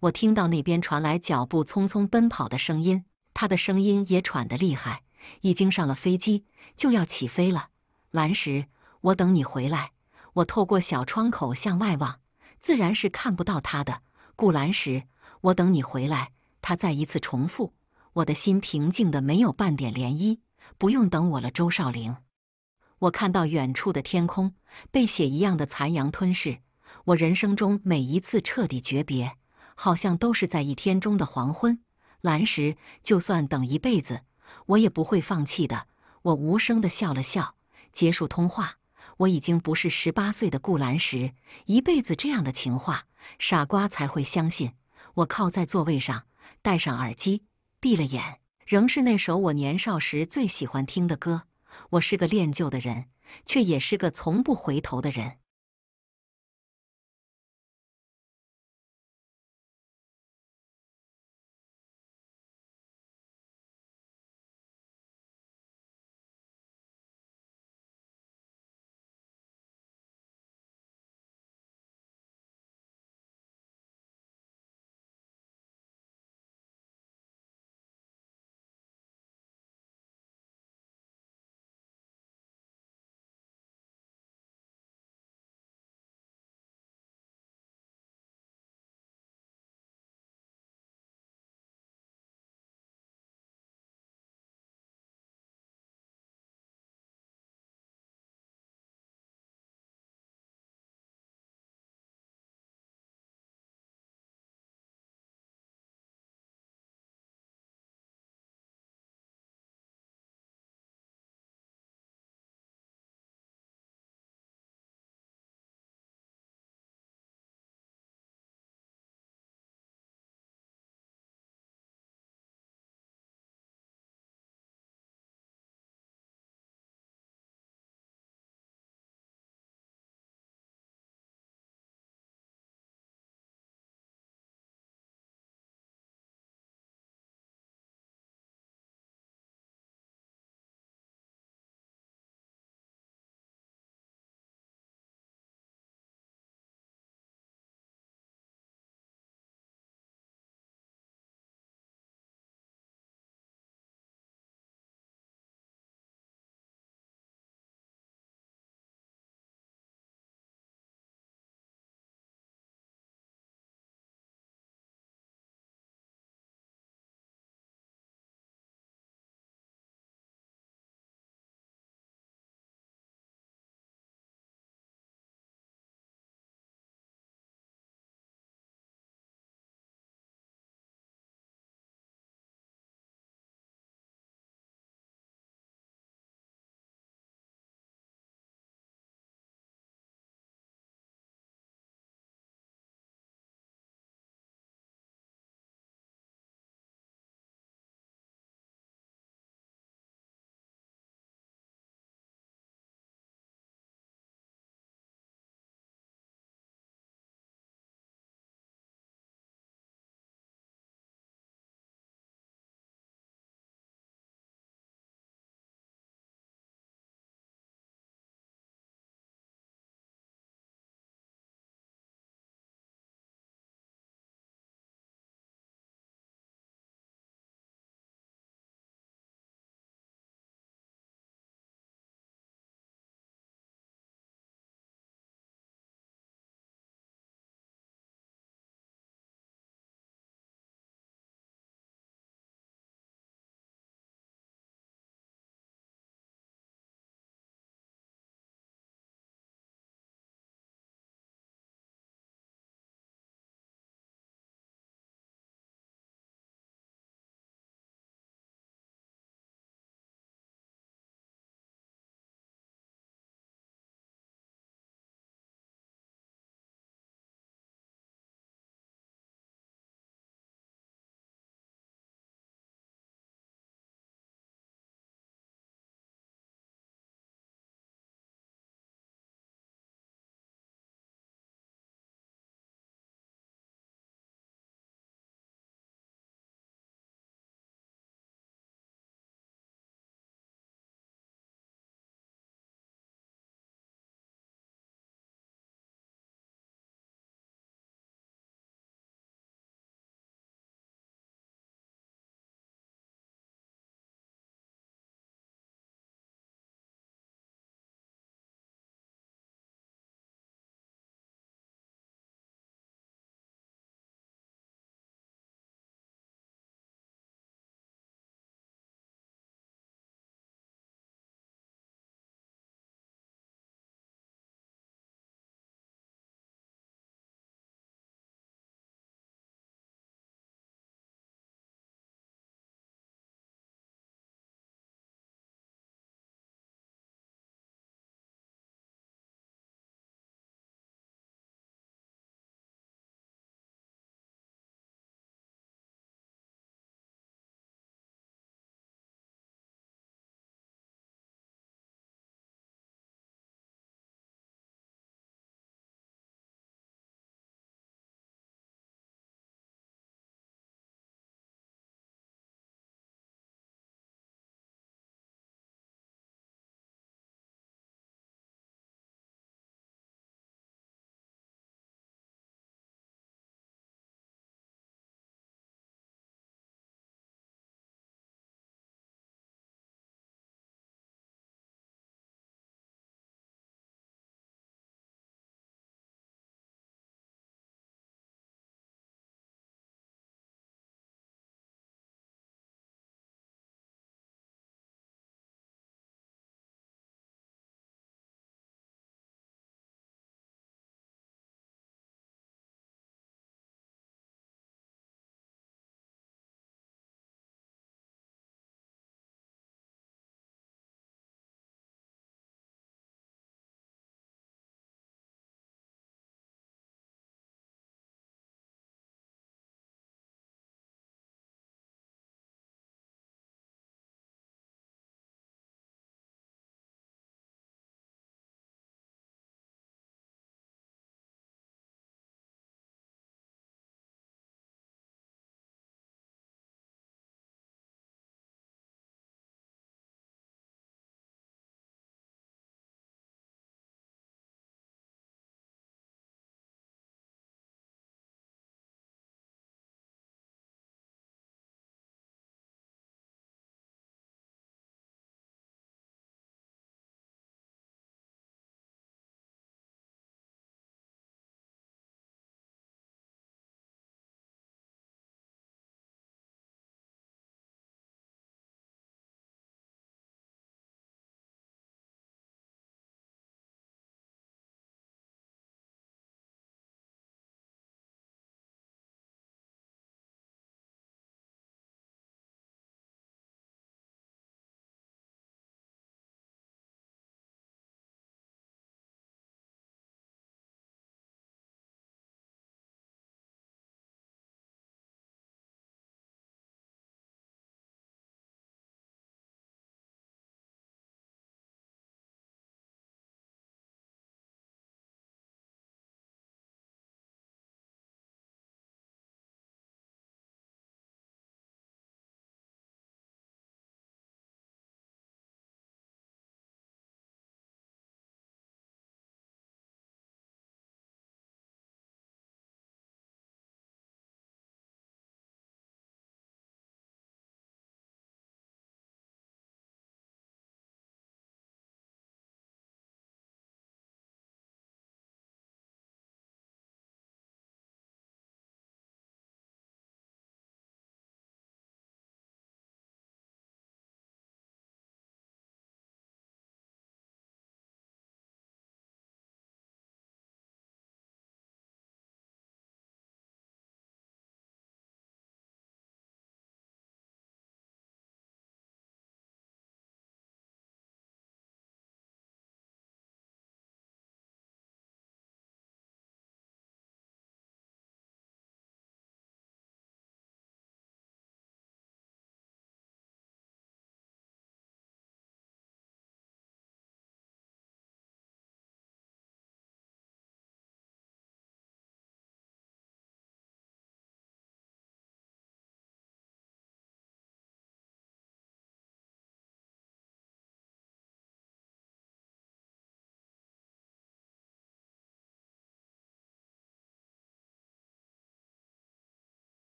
我听到那边传来脚步匆匆奔跑的声音，他的声音也喘得厉害，已经上了飞机，就要起飞了。蓝石，我等你回来。我透过小窗口向外望，自然是看不到他的。顾蓝石，我等你回来。他再一次重复。我的心平静的没有半点涟漪。不用等我了，周少陵。我看到远处的天空被血一样的残阳吞噬。我人生中每一次彻底诀别，好像都是在一天中的黄昏。蓝石，就算等一辈子，我也不会放弃的。我无声的笑了笑。结束通话，我已经不是十八岁的顾兰时，一辈子这样的情话，傻瓜才会相信。我靠在座位上，戴上耳机，闭了眼，仍是那首我年少时最喜欢听的歌。我是个恋旧的人，却也是个从不回头的人。